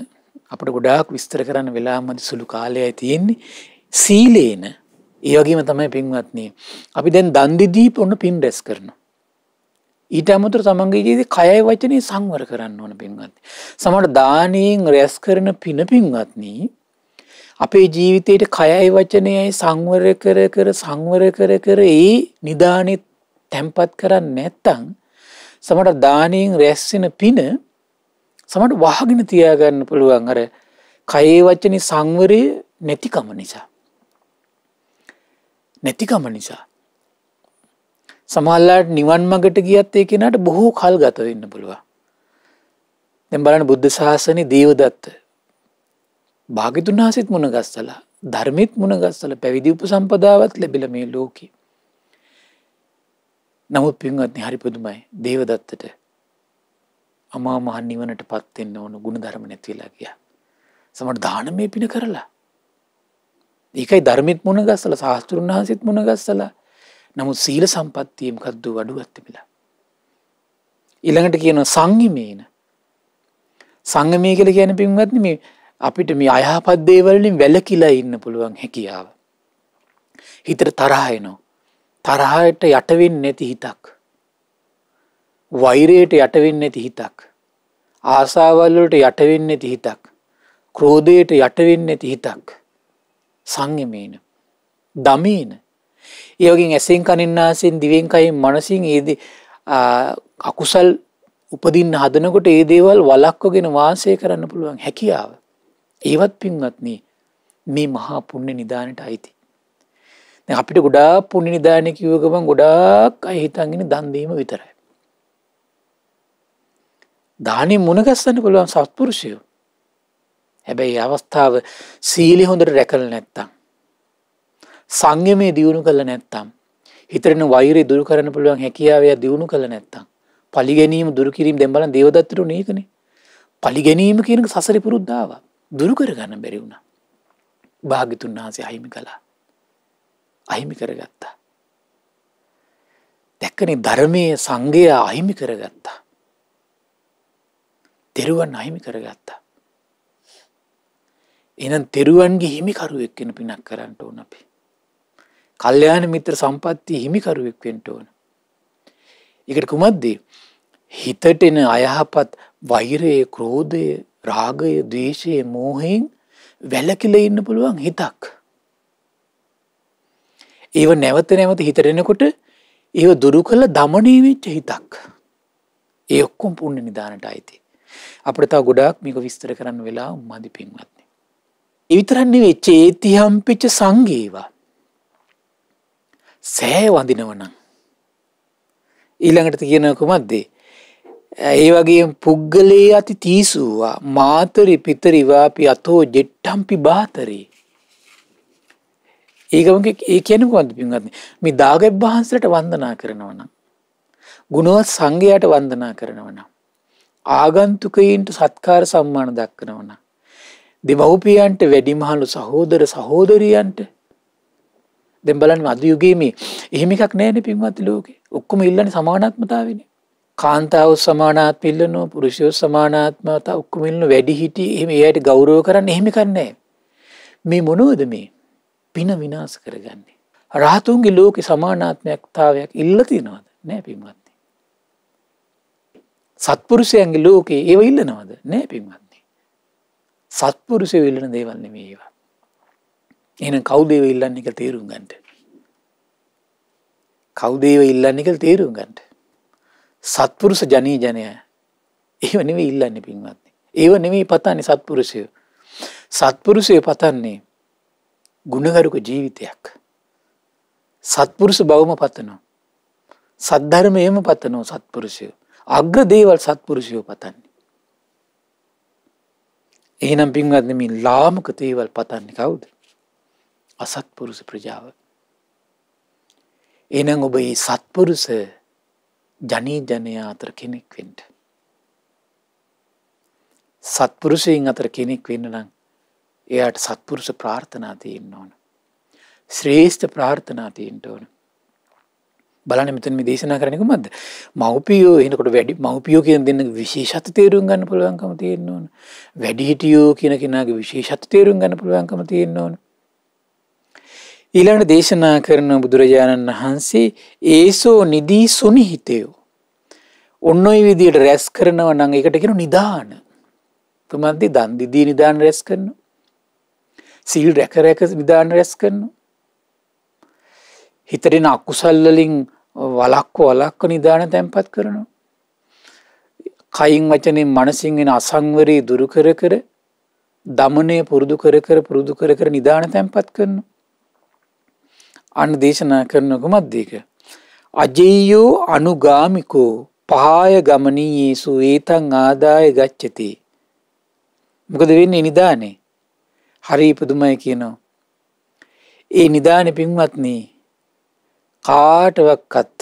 අපට ගොඩාක් විස්තර කරන්න වෙලා මති සුළු කාලයයි තියෙන්නේ සීලේන ඒවගේම තමයි පින්වත්න්නේ. අපි දැන් දන්දිදීප ඔන්න පින් ඩැස් කරන. ඊට අමුතුර තමන්ගේ ජීවිතේ කයයි වචනේ සංවර කරන්න ඕන පින්වත්නි. සමහර දානයෙන් රැස් කරන පින පින්වත්නි අපේ ජීවිතේට කයයි වචනයයි සංවර කර කර සංවර කර කර ඒ නිදානෙ තැම්පත් කරන්නේ නැත්තම් සමහර දානයෙන් රැස් වෙන පින සමහර වහගෙන තියාගන්න පුළුවන් අර කයේ වචනේ සංවරය නැතිකම නිසා. නැතිකම නිසා සමල්ලාට නිවන් මගට ගියත් ඒ කෙනට බොහෝ කල් ගත වෙන්න පුළුවන්. දෙ බලන බුද්ධ ශාසනය දීවදත්ත. භාගිතුන් හසිත් මුණගස්සලා ධර්මිත් මුණගස්සල පැවිදි උප සම්පදාවත් ලැබිල මේ ලෝකී. නමුත් පින්වත්නි හරි පුදුමයි දේවදත්තට අමා මහන් නිවනට පත්වෙන්න ඕනු ගුණ ධර්ම නැතිලා ගිය. සමට දාන මේ පින කරලා. ඒකයි ධර්මිත් මුණගස්සල ශාස්තෘන් වහන්සිත් මුණගස්සලා නමුත් සීල සම්පත්තිය මොකද්ද වඩු ඇත්තිබිලා. ඊළඟට කියන සංයමේන සංගමය කළ කියන පින්වත්න මේ අපිට මේ අයහපත් දේවලින් වැලකිලා ඉන්න පුළුවන් හැකියාව. හිතට තරහයනෝ. තරහයට යටවෙන් නැති හිතක්. වෛරයට යටවෙන්න ඇති හිතක්. ආසාවල්ලට යටවෙන්න ඇති හිතක්. ක්‍රෝධයට යටවෙන්න ඇති හිතක්. සංයමේන. දමීන ඒවගේ ඇසෙන් කනින්නාසෙන් දිවෙන් කයින් මනසින් ඒද අකුසල් උපදින්න හදනකොට ඒ දේවල් වලක්කොගෙන වාසය කරන්න පුළුවන් හැකියාව. ඒවත් පින්වත්න මේ මහා පුුණ්‍ය නිධානට අයිති. අපිට ගොඩා පුුණි නිධානය කිවගමන් ගොඩාක් අහිතන්ගෙන දන්දීම විතරයි. දානය මුණගස්සන්න පුළුවන් සත්පුරුෂයෝ. හැබැයි අවස්ථාව සීලි හොඳට රැකල් නැත්තං. සංයමයේ දියුණු කළ නැත්තම් හිතරෙන වෛරය දුරු කරන්න පුළුවන් හැකියාවය දියුණු කළ නැත්තම් පලිගැනීම දුරකිරීම දෙම්බල දේවදත්තරු නේකන පලිගැනීම කියන සසරි පුරුද්ධාව දුරු කරගන්න බැරි වුණා භාගිතුන් වහන්සේ අහිමි කළා අහිමි කරගත්තා දැක්කන ධර්මය සංගය අහිමි කරගත්තා තෙරුවන් අහිමි කරගත්තා එනම් තෙරුවන්ගේ හිමිකරුවෙක් කෙන පිනක් කරන්නට ඕන අපි කල්යාණ මිත්‍ර සම්පත්තිය හිමිකරුවෙක් වෙන්න ඕන. ඒකට කුමක්ද? හිතට එන අයහපත් වෛරය, ක්‍රෝධය, රාගය, ද්වේෂය, මෝහයෙන් වැළකිලා ඉන්න පුළුවන් හිතක්. ඒව නැවත නැවත හිතට එනකොට ඒව දුරු කළ দমনී වෙච්ච හිතක්. ඒ ඔක්කොම පුණ්‍ය නිදානට අයිති. අපිට තව ගොඩාක් මේක විස්තර කරන්න වෙලා මදි පින්වත්නි. ඒ විතරක් නෙවෙයි චේතිහම්පිච්ච සංගේවා සෑ වඳිනවනම්. ඊළඟට කියන කුමක්දේ. ඒ වගේ පුද්ගලයේ අති තීසූවා මාතරි පිතරිවාපි අතෝ ජෙට්ටම්පි බාතරී. ඒකමගේ ඒ කියනකුවන්ද පින්ගත්න්නේ මේ දාගැබ් වහන්සට වන්දනා කරනවනම්. ගුණුවත් සංඝයට වන්දනා කරනවනම්. ආගන්තුකයින්ට සත්කාර සම්මාන දක්කනවනම්. දෙමව්පියන්ට වැඩිමහලු සහෝදර සහෝදරියන්ට දැන් බලන්න අද යුගයේ මේ එහෙම එකක් නැහැ නේ පින්වත් ලෝකේ. ඔක්කොම ඉල්ලන්නේ සමානාත්මතාවයනේ. කාන්තාව සමානාත්ම ඉල්ලනවා, පුරුෂයෝ සමානාත්මතාව ඔක්කොම ඉල්ලන වැඩි හිටි එහෙම එයාට ගෞරව කරන්න එහෙම කරන්නේ මේ මොනවද මේ? පින විනාශ කරගන්නේ. රාහතුන්ගේ ලෝකේ සමානාත්මයක්තාවයක් ඉල්ල තියනවද? නෑ පින්වත්. සත්පුරුෂයන්ගේ ලෝකේ ඒව ඉල්ලනවද? නෑ පින්වත්. සත්පුරුෂය ඉල්ලන දේවල් නෙමේ ඒවා. එහෙනම් කවුද ඒව ඉල්ලන්නේ කියලා තේරුම් ගන්න. කවුද ඒව ඉල්ලන්නේ කියලා තේරුම් ගන්න. සත්පුරුෂ ජනී ජනය. ඒව නෙවෙයි ඉල්ලන්නේ පින්වත්නි. ඒව නෙවෙයි පතන්නේ සත්පුරුෂය. සත්පුරුෂය පතන්නේ ගුණගරුක ජීවිතයක්. සත්පුරුෂ බවම පතනවා. සද්ධර්මයම පතනෝ සත්පුරුෂය. අග්‍ර දේවල් සත්පුරුෂයෝ පතන්නේ. එහෙනම් පින්වත්නමින් ලාමක තේවල් පතන්නේ කවුද. අසත්පුරුෂ ප්‍රජාව. එනම් ඔබ ඒ සත්පුරුෂ ජනී ජනයා අතර කෙනෙක් වෙන්ට. සත්පුරුෂයෙන් අතර කෙනෙක් වෙන්න නම් එයාට සත්පුරුෂ ප්‍රාර්ථනා තියෙන්න්න ඕන. ශ්‍රේෂ්ඨ ප්‍රාර්ථනා තියෙන්ට ඕන. බලන මෙතන මේ දේශනා කරනක මද මවපියෝ එනකොට වැඩි මවපියෝ කියන දෙන්න විශේෂත තේරුම් ගන්න පුළුවන්කම තියෙන්න්න ඕන වැඩිහිටියෝ කියන කෙනගේ විශේෂත් තේරුම් ගන්න පුළුවන්කම තියෙන්න්න ඕන ඊළඟ දේශනා කරන බුදුරජාණන් වහන්සේ ඒසෝ නිදී සුනිහිතයෝ. ඔන්න ඔය විදියට රැස් කරනව නම් එකට කියන නිදාන. කුමද්දි දන් දිදී නිදාන රැස් කරනවා. සීල් රැක රැක නිදාන රැස් කරනවා. හිතරෙන අකුසල් වලින් වලක්ව වලක්ව නිදාන තැම්පත් කරනවා. කයින් වචනෙන් මනසින් එන අසංවරී දුරු කර කර දමනය පුරුදු කර කර පුරුදු කර කර නිදාන තැම්පත් කරනවා. අන්න දේශනා කරනකු මද්දේක. අජෙයෝ අනුගාමිකෝ පහාය ගමනී යේසු ඒතන් ආදාය ගච්චති. මොකද වෙන්නේ නිදානේ හරි පුදුමය කියනවා. ඒ නිධාන පින්වත්නී කාටවක්කත්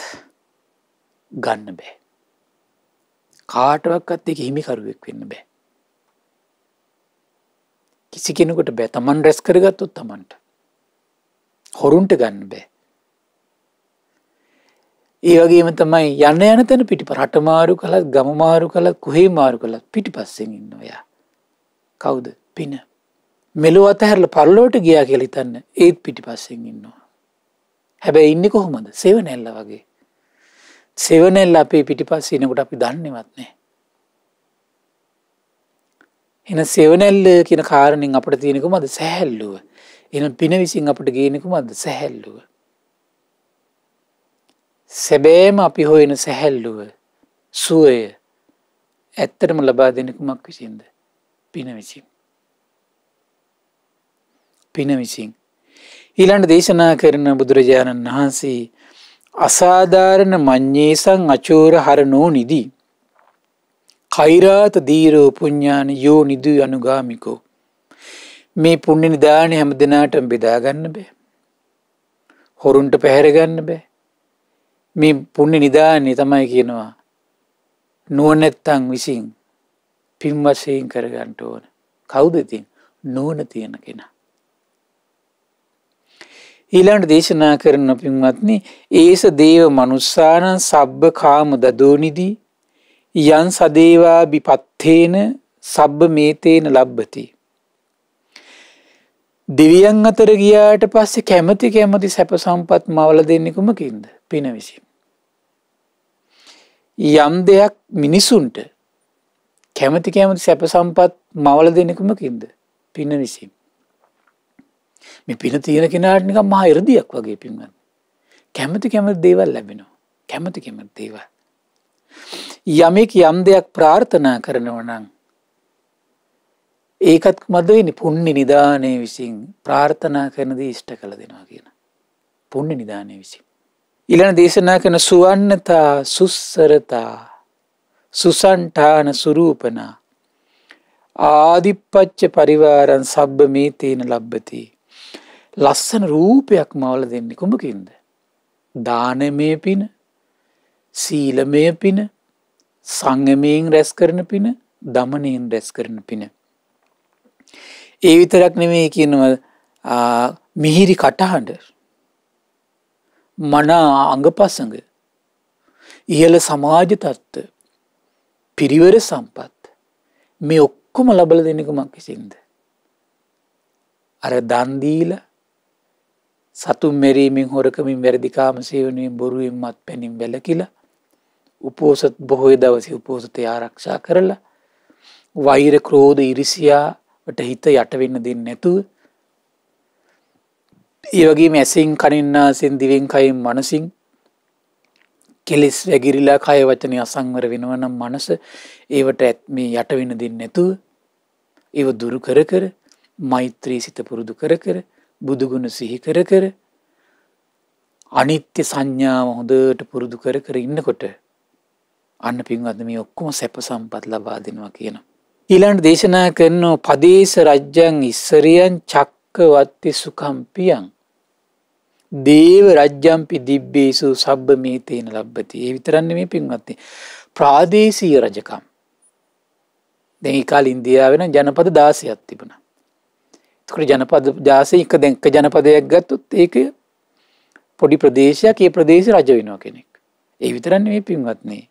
ගන්න බෑ. කාටවක්කත් එක හිමිකරුවෙක් වෙන්න බෑ. කිසි කෙනෙකුට බෑ තමන් රැස් කරගත්තුත් තමන්ට හොරුන්ට ගන්න බෑ. ඒ වගේම තමයි යන්න යන තැන පිටි රටමාරු කළත් ගමමාරු කළත් කොහේ මාරු කළත් පිටි පස්සෙන් ඉන්න ඔයා. කවුද පින. මෙලොව අතහැරල පල්ලෝට ගියා කෙලිතන්න ඒත් පිටි පස්සෙන් ඉන්නවා. හැබැයි ඉන්න කොහොමද සෙවනැල්ල වගේ. සෙවනැල්ල අපේ පිටි පස්සනකට අපි දන්නවත්නෑ. එන සෙවනැල්ල කියන කාරණින් අපට තියෙනකුමද සැහැල්ලුව එනම් පින විසින් අපට ගේනෙකු මද සැහැල්ලුව. සැබෑම අපි හොයන සැහැල්ලුව සුවය ඇත්තටම ලබා දෙනෙකුමක් විසින්ද පින විසින්. පින විසින්. ඊළන්ට දේශනා කරන බුදුරජාණන් වහන්සේ අසාධාරණ මං්්‍යේසං අචෝර හරණෝ නිදී. කෛරාත දීරෝ පුඤ්ඥාන යෝ නිදු අනුගාමිකෝ. මේ පුණ්‍ය නිදානේ හැම දිනාටම බෙදා ගන්න බෑ. හොරුන්ට පැහැර ගන්න බෑ. මේ පුණ්‍ය නිදානේ තමයි කියනවා නුවණැත්තන් විසින් පින් වශයෙන් කර ගන්න ඕන. කවුද ඉතින් නුවණ තියෙන කෙනා? ඊළඟට දේශනා කරන පින්වත්නි ඒස දේව මනුස්සානං සබ්බ කාම දදෝනිදී යන් සදේවා විපත්තේන සබ්බ මේතේන ලබ්බති දෙවියන් අතර ගියාට පස්සේ කැමති කැමති සැප සම්පත් මවල දෙන්නෙකුමකින්ද පින විසින්. යම් දෙයක් මිනිසුන්ට කැමති කැමති සැප සම්පත් මවල දෙනෙකුමකින්ද පින විසින්. මේ පින තියෙන කෙනාටනික මහා ඉරදියක් වගේ පින්වන්. කැමති කැමති දේවල් ලැබෙනවා කැමති කැමති දේවල්. යමෙක් යම් දෙයක් ප්‍රාර්ථනා කරනවනං ඒකත් මද වෙන්නේ පුණ්‍ය නිදානය විසින් ප්‍රාර්ථනා කරන දේ ඉෂ්ට කළ දෙනවා කියන. පුණ්‍ය නිදානය විසින්. ඊළඟ දේශනා කරන සුවන්නතා සුස්සරතා සුසන්ඨාන සුරූපනා ආදිපච්ච පරිවාරන් සබ්බ මේ තේන ලබ්බති. ලස්සන රූපයක් මවල දෙන්නේ කුඹකින්ද. දානමය පින සීලමය පින සංගමයෙන් රැස් කරන පින දමනයෙන් රැස් කරන පින. ඒ විතරක් නෙමේ කියනවා මිහිරි කටහඬ මනා අඟපසඟ ඉහළ සමාජ තත්ත්ව පිරිවර සම්පත් මේ ඔක්කොම ලබල දෙනකුමක් කිසින්ද. අර දන්දීල සතුම් මෙරීමෙන් හොරකමින් වැරදිකාම සේවනයෙන් බොරුවෙන් මත් පැනින් වැලකිලා උපෝසත් බොහොය දවසි උපෝසතය ආරක්ෂා කරලා වෛර ක්‍රෝධ ඉරිසියා ට හිත යටවෙන්න දෙන්න නැතුව ඒවගේ මැසින් කනින්නා සෙන්දිවෙන් කයිම් මනසින් කෙලෙස් වැගිරිලා කය වචනය අසංවර වෙනවනම් මනස ඒවට ඇත්ම යටවෙන දෙන්න නැතුව ඒව දුරු කර කර මෛත්‍රී සිත පුරුදු කර කර බුදුගුණ සිහි කර කර අනිත්‍ය සංඥාව හොඳට පුරුදු කර කර ඉන්නකොට අන්න පින්වත්ම මේ ඔක්කොම සැප සම්පත් ලබා දෙනවා කියනවා ඊළන්ට දේශනා කරනෝ පදේශ රජ්ජන් ඉස්සරියන් චක්කවත්ති සුකම්පියන්. දේව රජ්ජම්පි දිබ්බේසු සබ්බ මේ තේන ලබ්බති ඒ විතරන්න මේ පින්වත්ති. ප්‍රාදේශීය රජකම්. දෙ කාල ඉන්දියාව වෙන ජනපද දාසයක් තිබුණ. තුකට ජනපද ජාසය එක දැක ජනපදයක් ගත්තුත් ඒක පොඩි ප්‍රදේශයක් ඒ ප්‍රදේශ රජ වෙනවා කෙනෙක්. ඒ විතරන්නේ මේ පින්වත්න්නේ.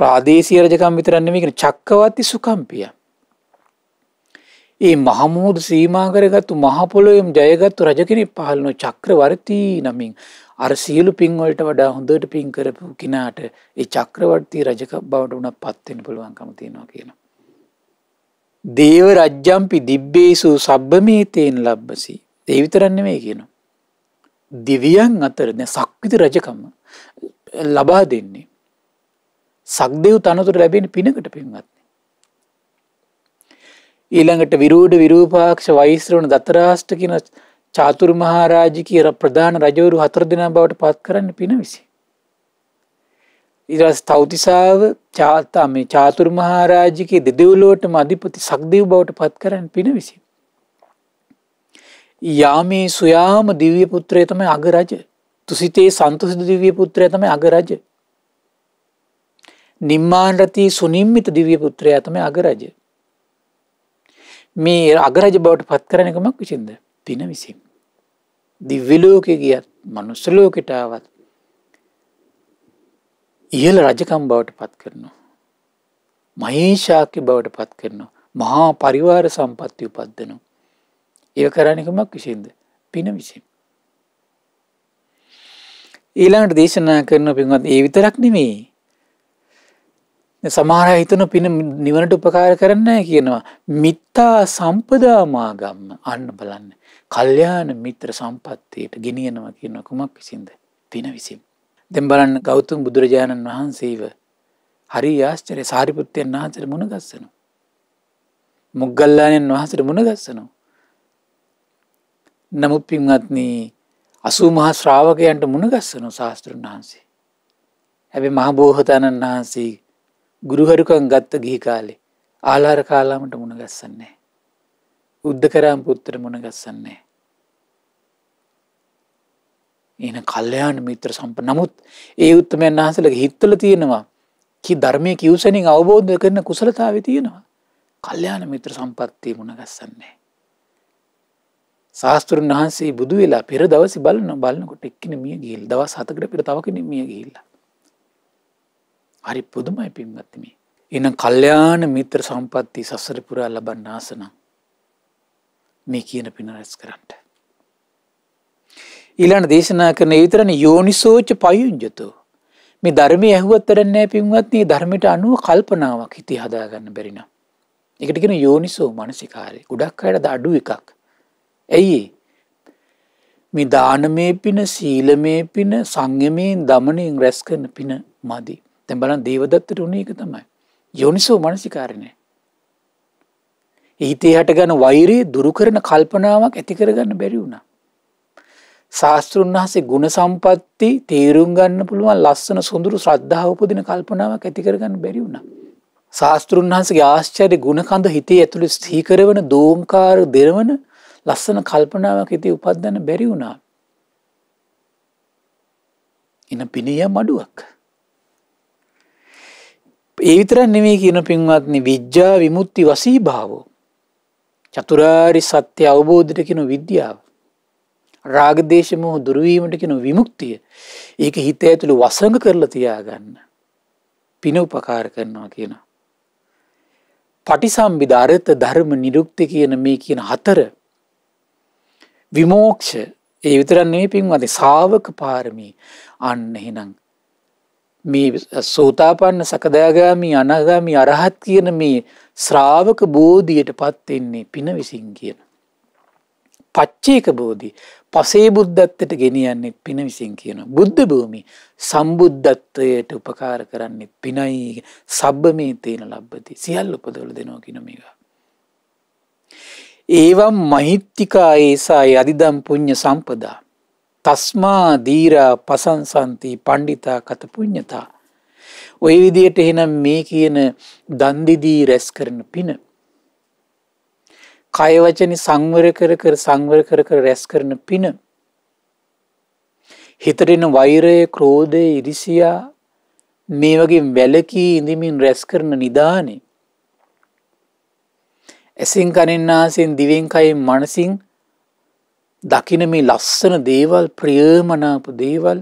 ප්‍රාදේශීය රජකම් විතරක් නෙමෙයි කියන චක්කවර්ති සුකම්පිය. ඒ මහමුහුදු සීමා කරගත්තු මහ පොළොවේම ජයගත්තු රජ කෙනෙක් පහළන චක්‍රවර්ති නමින් අර සියලු පින් වලට වඩා හොඳට පින් කරපු කිනාට ඒ චක්‍රවර්ති රජක බවට උනත් පත් වෙන්න පුළුවන්කම තියෙනවා කියනවා. දේව රජ්ජම්පි දිබ්බේසු සබ්බමේතේන ලබ්බසි. ඒ විතරක් නෙමෙයි කියනවා. දිවියන් අතර දැන් සක්විති රජකම ලබා දෙන්නේ සක්දෙව් තනතුර ලැබෙන පිනකට පින්වත්න. ඊළඟට විරූඩ විරූපාක්ෂ වෛස්රවන දතරාෂ්ට කියන චාතුර් මහාරාජි කියර ප්‍රධාන රජවරු හතර දෙනා බවට පත් කරන්න පින විසි. ඉරස් තෞතිසාාව චාතාම චාතුර් මහාරාජිකයේ දෙදෙවලෝට මධිපති සක්දීව බවට පත් කරන්න පින විසි. යාමේ සුයාම දිවිය පුත්‍රය තමයි අගරජ තුසිතේ සන්තුසිද දිවිය පුත්‍රය තමයි අගරජ නිම්මාන්රතී සුනිම්මිත දිවිය පුත්‍රයාතම අගරජ. මේ අගරජ බවට පත් කරනකමක් විසින්ද පින විසින්. දිව්‍යලෝකෙ ගියත් මනුස්සලෝකෙටාවත් ඉහළ රජකම් බවට පත් කරනවා. මහේෂාක්‍ය බවට පත් කරනවා. මහා පරිවාර සම්පත්ති උපද්දනවා. ඒ කරණකමක් විසින්ද පින විසින්. ඊළඟට දේශනා කරන පින්වත් ඒ විතරක් නෙමේ සමහර හිතන පින නිවනට උපකාර කරන්න කියනවා. මිත්තා සම්පදාමාගම්ම අන්න බලන්න. කල්්‍යාන මිත්‍ර සම්පත්තියට ගෙනියනවා කියන්න කුමක් විසින්ද පින විසින්. දෙම් බලන්න ගෞතුම් බුදුරජාණන් වහන්සේව හරි ආශ්චරය සාරිපෘත්තයෙන් වහන්සට මුණගස්සනු. මුගල්ලානයෙන් වහසට මුණගස්සනු. නමුත් පින්වත්නී අසූ මහා ශ්‍රාවකයන්ට මුණගස්සනු ශාස්තෘන් වහන්සේ. ඇබේ මහබෝහතාණන් වහන්සේ ගුරුහරුකන් ගත්ත ගිහි කාලේ ආලාර කාලාමට මුණගස්සන්නේ. උද්ධකරාම් පුත්තර මුණගස්සන්නේ. එන කල්ලයාන මිත්‍ර සම්ප නමුත් ඒ උත්තමයන් වහසලක හිත්තල තියෙනවා කි ධර්මය කිවසනින් අවබෝධ කරන කුසලතාව තියෙනවා කල්්‍යයාන මිත්‍ර සම්පත්තිය මුණගස්සන්නේ. ශාස්තෘන් වහන්සේ බුදු වෙලා පෙර දවසි බලන බලන්නකොට එක්කන මිය ගිල් දවස් හතකට පිර තවකන මිය ගිල්ලා හරි පුදුමයි පින්වත්තිමි. එන කල්්‍යයාන මිත්‍ර සම්පත්ති සස්සර පුරා ලබන්න ආසනම් මේ කියන පින රැස් කරන්නට. ඊලාන දේශනා කරන විතරන යෝනිසෝච පයුන්ජතු මේ ධර්මය ඇහුවත්තරන්නෑ පින්වත්න්නේ ධර්මයට අනුව කල්පනාවක් හිති හදාගන්න බැරිනම්. එකටගෙන යෝනිසෝ මනසිකාරය ගොඩක් අයට අඩු එකක්. ඇයි මේ දානමේ පින සීලමේ පින සංයමයෙන් දමනයෙන් රැස් කරන පින මදී. තැන් බලන් දේවදත්තට උනේ එක තමයි. යොනිසෝ මනසිකාරණය. හිතේ හට ගන වෛරයේ දුරුකරන කල්පනාවක් ඇතිකරගන්න බැරි වුණා. ශාස්තෘන් වහසේ ගුණ සම්පත්ති තේරුම් ගන්න පුළුවන් ලස්සන සොඳුරු ශ්‍රද්ධාව උපදින කල්පනාවක් ඇතිකරගන්න බැරි වුණා. ශාස්තෘන් වහන්සගේ ආශ්චර්ය ගුණකඳ හිතේ ඇතුළි ස්ථීකරවන දෝංකාර දෙරවන ලස්සන කල්පනාවක් හිතේ උපත්දන්න බැරි වුණා. එන පිණිය මඩුවක්. ඒ විතරක් නෙමේ කියන පින්වත්නි විද්‍යා විමුක්ති වසී භාවෝ. චතුරාරි සත්‍ය අවබෝධයට කෙන විද්‍යාව. රාගදේශමෝ දුරුවීමට කෙන විමුක්තිය. ඒක හිත ඇතුළු වසඟ කරලා තියාගන්න. පින උපකාර කරනවා කියනවා. පටිසම්බිධ අරත ධර්ම නිරුක්ති කියන මේ කියන හතර විමෝක්ෂ ඒ විතරන් මේ පින්වද සාවක පාරමී අන්න හිනම් මේ සෝතාපන්න සකදාගාමී අනගාමී අරහත් කියන මේ ශ්‍රාවක බෝධියයට පත්වෙන්නේ පින විසින් කියන. පච්චේක බෝධි පසේ බුද්ධත්තට ගෙනියන්නේ පින විසින් කියන. බුද්ධ භූමි සම්බුද්ධත්වයට උපකාර කරන්නේ පිනයි සබ්බ මේ තේන ලබ්බති සියල් උපදවල දෙනවා කිනොමික. ඒවම් මහිත්තිකා ඒසා අධිදම් පුං්ඥ සම්පදා තස්මා දීරා පසන්සන්ති පණ්ඩිතා කත පුඤ්ඤතා. ඔය විදියට එහෙනම් මේ කියන දන්දිදී රැස් කරන පින. කයවචන සංවර කර කර සංවර කර කර රැස් කරන පින. හිතරෙන වෛරය ක්‍රෝධය ඉරිසියා මේ වගේ වැලකී ඉඳමින් රැස් කරන නිධානේ. ඇසින් කණෙන් ආසෙන් දිවෙන් කයින් මනසින් දකින මේ ලස්සන දේවල් ප්‍රියමනාප දේවල්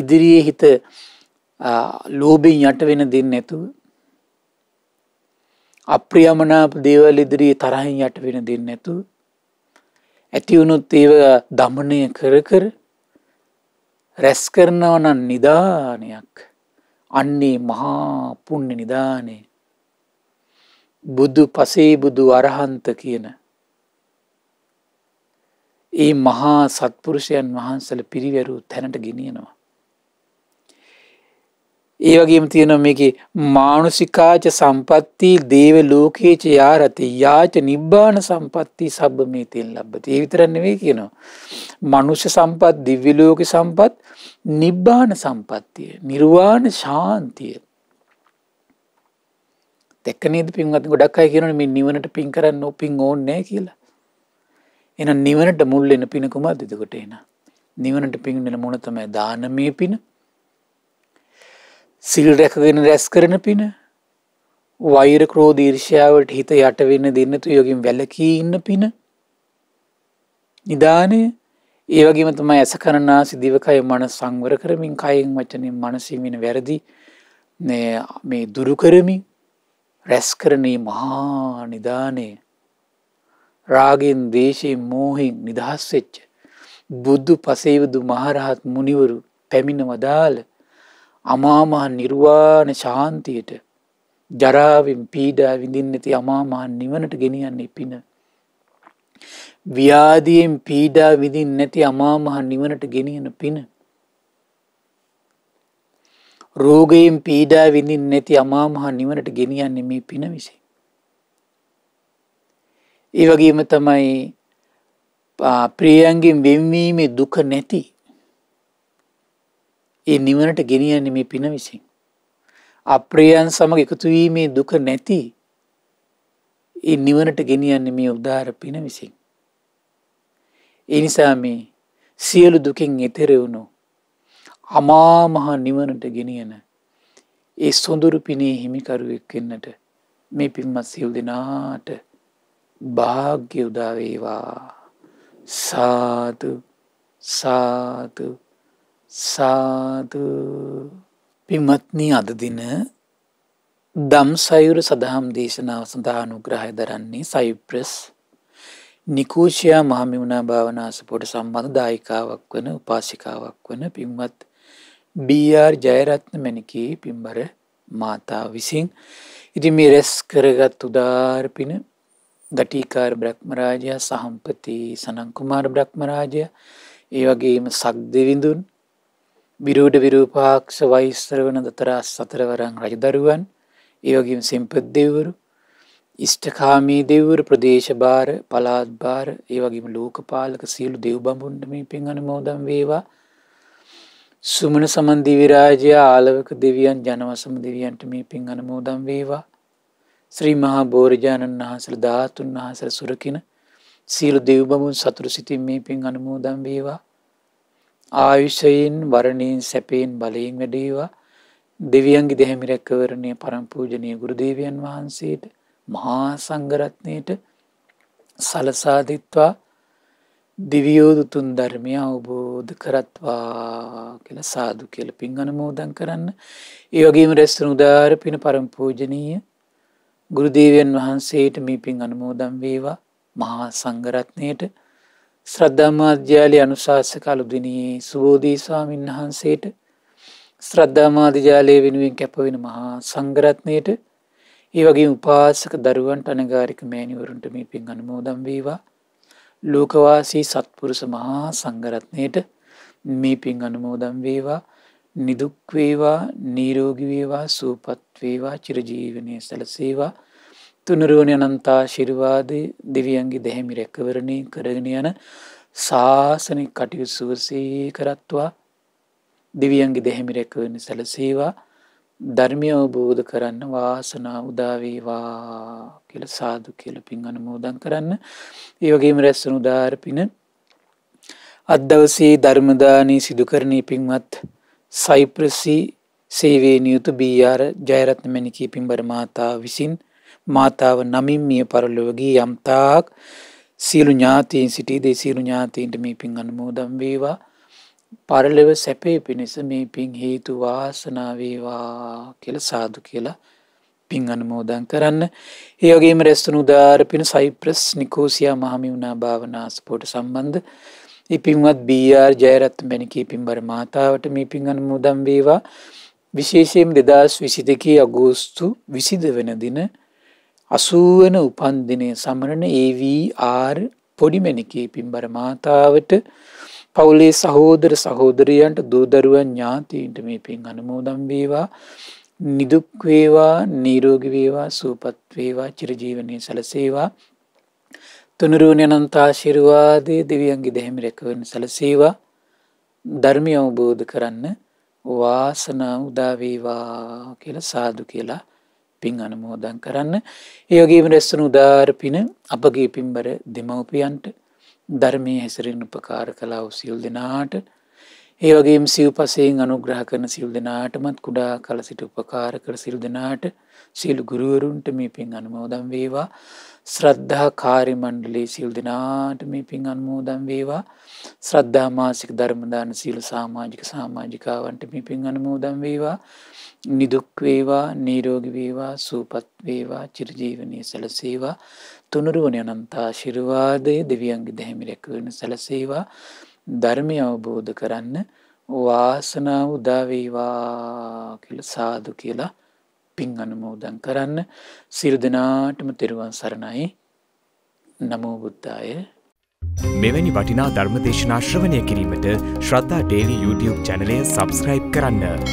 ඉදිරියේ හිත ලෝබෙන් යට වෙන දෙන්න ඇතුව. අප්‍රියමනාප දේවල් ඉදිරියේ තරහින් යට වෙන දෙන්න ඇතු. ඇතිවුණුත් ඒව දමනය කර කර රැස් කරනවනන් නිධානයක් අන්නේ මහා පුුණ්‍ය නිධානේ බුදු පසේ බුදු අරහන්ත කියන ඒ මහා සත්පුරුෂයන් වහන්සල පිරිවැරු තැනට ගෙනියනවා. ඒ වගේම තියෙන මේක මානුසිකාච සම්පත්ති දේව ලෝකේච යාරති යාච නිබ්බාන සම්පත්ති සබ්බ මේ තෙල් ලබ්බති ඒ විතරක් නෙවෙයි කියනවා. මනුෂ්‍ය සම්පත් දිව්‍ය ලෝක සම්පත් නිබ්බාන සම්පත්තිය නිර්වාණ ශාන්තිය. දෙක නේද පින්වත් ගොඩක් අය කියනවනේ මේ නිවනට පින් කරන්න ඕ පින් ඕනේ නැහැ කියලා. එන නිවනට මුල් එන පින කුමක්ද එතකොට එන. නිවනට පින්ෙන මොන තමයි දානමය පින. සිල් රැකගෙන රැස් කරන පින. වෛර ක්‍රෝධීර්ෂාවට හිත යටවෙන්න දෙන්නතු යොගින් වැලකී ඉන්න පින. නිධානය ඒවගේම තමයි ඇස කරනා සිදිවකය මන සංවර කරමින් කයින් වචනින් මනසීමින වැරදි මේ දුරු කරමින් රැස් කරනේ මහා නිධානය රාගෙන් දේශයෙන් මෝහෙෙන් නිදහස්වෙච්ච. බුද්ධ පසේවුදු මහරහත් මුනිවරු පැමිණ වදාළ අමාමහන් නිර්වාණ ශාන්තියට ජරාවෙන් පීඩා විඳින්න ඇති අමාමහන් නිවනට ගෙනියන්නේ පින. ව්‍යාදියෙන් පීඩා විදින් නැති අමාමහන් නිවනට ගෙනියන පින. රෝගයෙන් පීඩා විඳින් නැති අමාමහන් නිවනට ගෙනියන්නේ මේ පින විසේ. ඒ වගේම තමයි ප්‍රියන්ගෙන් වෙන්වීමේ දුක නැති ඒ නිවනට ගෙනියන්නේ මේ පින විසින්. අප්‍රියන් සමග එකතුවීමේ දුක නැති ඒ නිවනට ගෙනියන්නේ මේ උදාර පින විසින්. එනිසා මේ සියලු දුකින් එතෙරවුණු අමාමහා නිවනට ගෙනියන ඒ සොඳුරු පිනේ හිමිකරුවෙක් වෙන්නට මේ පින්මත් සියල් දෙනාට භාග්‍ය උදා වේවා සාදු සාදු සාදු පින්වත්නි අද දින දම්සයුර සදහම් දේශනාව සඳහා අනුග්‍රහය දරන්නේ සයිප්‍රස් නිකෝෂයා මහමිමුණා භාවනාසපොට සම්බඳ දායිකාවක් වන උපාසිකාවක් වන පින්වත් බR ජයරත්න මැනිකී පිම්බර මාතා විසින් ඉති මේ රැස් කරගත් උදාර්පින ගටිකාර බ්‍රහ්මරාජය සහම්පති සනංකුමාර බ්‍රහ්මරාජය ඒ වගේම සක් දෙවිඳුන් බිරූඩ විරූපාක්ෂ වෛස්තර වන දතරස් සතරවරං රජදරුවන් ඒවගේම සෙම්පත් දෙවරු ඉෂ්ටකාමී දෙවරු ප්‍රදේශභාර පලාත්භාර ඒවගේම ලෝකපාලක සියලු දෙව් බඹුන්ට මේ පින් අනමෝදම් වේවා සුමන සමන්දිවිරාජය ආලවක දෙවියන් ජනවසම දෙවියන්ට මේ පින් අනමෝදම් වේවා ශ්‍රී මහා බෝරජාණන් වහන්සල ධාතුන් වහන්සර සුරකින සීලු දෙව්බමුන් සතුරු සිතින් මේ පින් අනුමෝදම් වේවා. ආයුෂයෙන් වරණීන් සැපයෙන් බලයෙන් වැඩේවා දෙවියන්ගේ දෙහැමි රැකවරණය පරම්පූජනය ගුරුදේවයන් වහන්සේට මහා සංගරත්නයට සලසාධිත්වා දිවියෝදුතුන් ධර්මය අවබෝධ කරත්වා කියල සාදු කියල පින් අනමෝදන් කරන්න. ඒ වගේම රැස්සන උදාර පින පරම්පූජනීය ගුරුදේවයන් වහන්සේට මේ පින් අනුමෝදම් වේවා මහා සංගරත්නයට ශ්‍රද්ධාමාධ්‍යාලි අනුශාසකලු දිනයේ සුබෝධී ස්වාමීන් වහන්සේට ශ්‍රද්ධාමාධිජාලය වෙනුවෙන් කැපවෙන මහා සංගරත්නයට ඒ වගේ උපාසක දරුවන්ට අනගාරික මෑණිවරුන්ට මේ පින් අනුමෝදම් වේවා ලෝකවාසී සත්පුරුෂ මහා සංගරත්නයට මේ පින් අනුමෝදම් වේවා නිදුක් වේවා නිරෝගී වේවා සුවපත් වේවා චිරජීවනයේ සැලසේවා තුනුරුවන අනන්ත ආශිර්වාද දෙවියන්ගේ දැහැමි රැකවරණය කරගෙන යන සාසනික කටයුතු සුවසේ කරත්වා දෙවියන්ගේ දෙහැමි රැකවෙන සැලසේවා ධර්මය අවබෝධ කරන්න වාසනා උදාවේවා කියල සාදු කියල පින් අනමෝදන් කරන්න ඒවගේම රැස්සනු ධාරපින අදවසේ ධර්මදානී සිදුකරණී පින්වත් සයිප්‍රසි සේවේ නියුතු බීආර් ජයරත්නමැණිකී පින්බර මාතා විසින් මාතාව නමින් මිය පරලොවගී යම්තාක් සියලු ඥාතීන් සිටී දේ සියලු ඥාතීන්ට මේ පින් අනුමෝදම් වේවා පරලව සැපේ පිණිස මේ පින් හේතු වාසනාවේවා කියල සාදු කියලා පින් අනුමෝදන් කරන්න ඒයගේම රැස්තුනු දාර පින සයිප්‍රස් නිකෝසියා මහමි වුණා භාවනාස්පෝට සම්බන්ධ ඉපින්වත් බීර් ජයරත් මැනිකී පින්බර මාතාවට මේ පින්ගන මුදම් වේවා විශේෂයෙන් දෙදස් විසි දෙකේ අගෝස්තු විසිද වෙන දින අසුවන උපන්දිනය සමරණ ඒවR පොඩිමැනිකේ පින්බර මාතාවට පවුලේ සහෝදර සහෝදරයන්ට දූදරුවන් ඥාතීන්ට මේ පින් අනමෝදම් වේවා නිදුක්වේවා නීරෝගිවේවා සූපත්වේවා චිරජීවනය සැලසේවා තුනරුණයනන්ත ආශිරවාදය දෙවියන්ගේ දෙහෙමිරැකවන සැලසේවා ධර්මය අවබෝධ කරන්න වාසනා උදාවේවා කියල සාදු කියලා පින් අනමෝදන් කරන්න. ඒයෝගේම රැස්සන උදාරපින අපගේ පින්බර දෙමවපියන්ට ධර්මය හැසිරෙන් උපකාර කලා සියල් දෙනාට ඒවගේ සිව් පසයෙන් අනුග්‍රහ කරන සිල් දෙනාටමත් කුඩා කලසිට උපකාර කර සිල් දෙනාට සියලු ගුරුවරුන්ට මේ පින් අනමෝදම් වේවා ශ්‍රද්ධා කාරි මණ්ඩලේ සිල් දෙනාට මේ පින් අන්මෝදන් වේවා ශ්‍රද්ධා මාසික ධර්මදාන සීල සාමාජික සාමාජිකාවන්ට මේ පින් අනමෝදන් වේවා නිදුක් වේවා නීරෝගි වේවා සූපත් වේවා චිරජීවනය සැලසේවා තුනුරුවන අනන්තා ශිරවාදය දෙවියන්ගේ දැහැමිරැක වෙන සැලසේවා ධර්මය අවබෝධ කරන්න වාසනාව උදාවේවා කියල සාදු කියලා පින් අනුමෝදන් කරන්න සිරදනාටම තෙරුවන් සරණයි නමෝබුද්ධාය මෙවැනි වටිනා ධර්මදේශනාශ්‍රවනය කිරීමට ශ්‍රද්ධා ඩේලි YouTube චැනලය සබස්ක්‍රයිබ් කරන්න.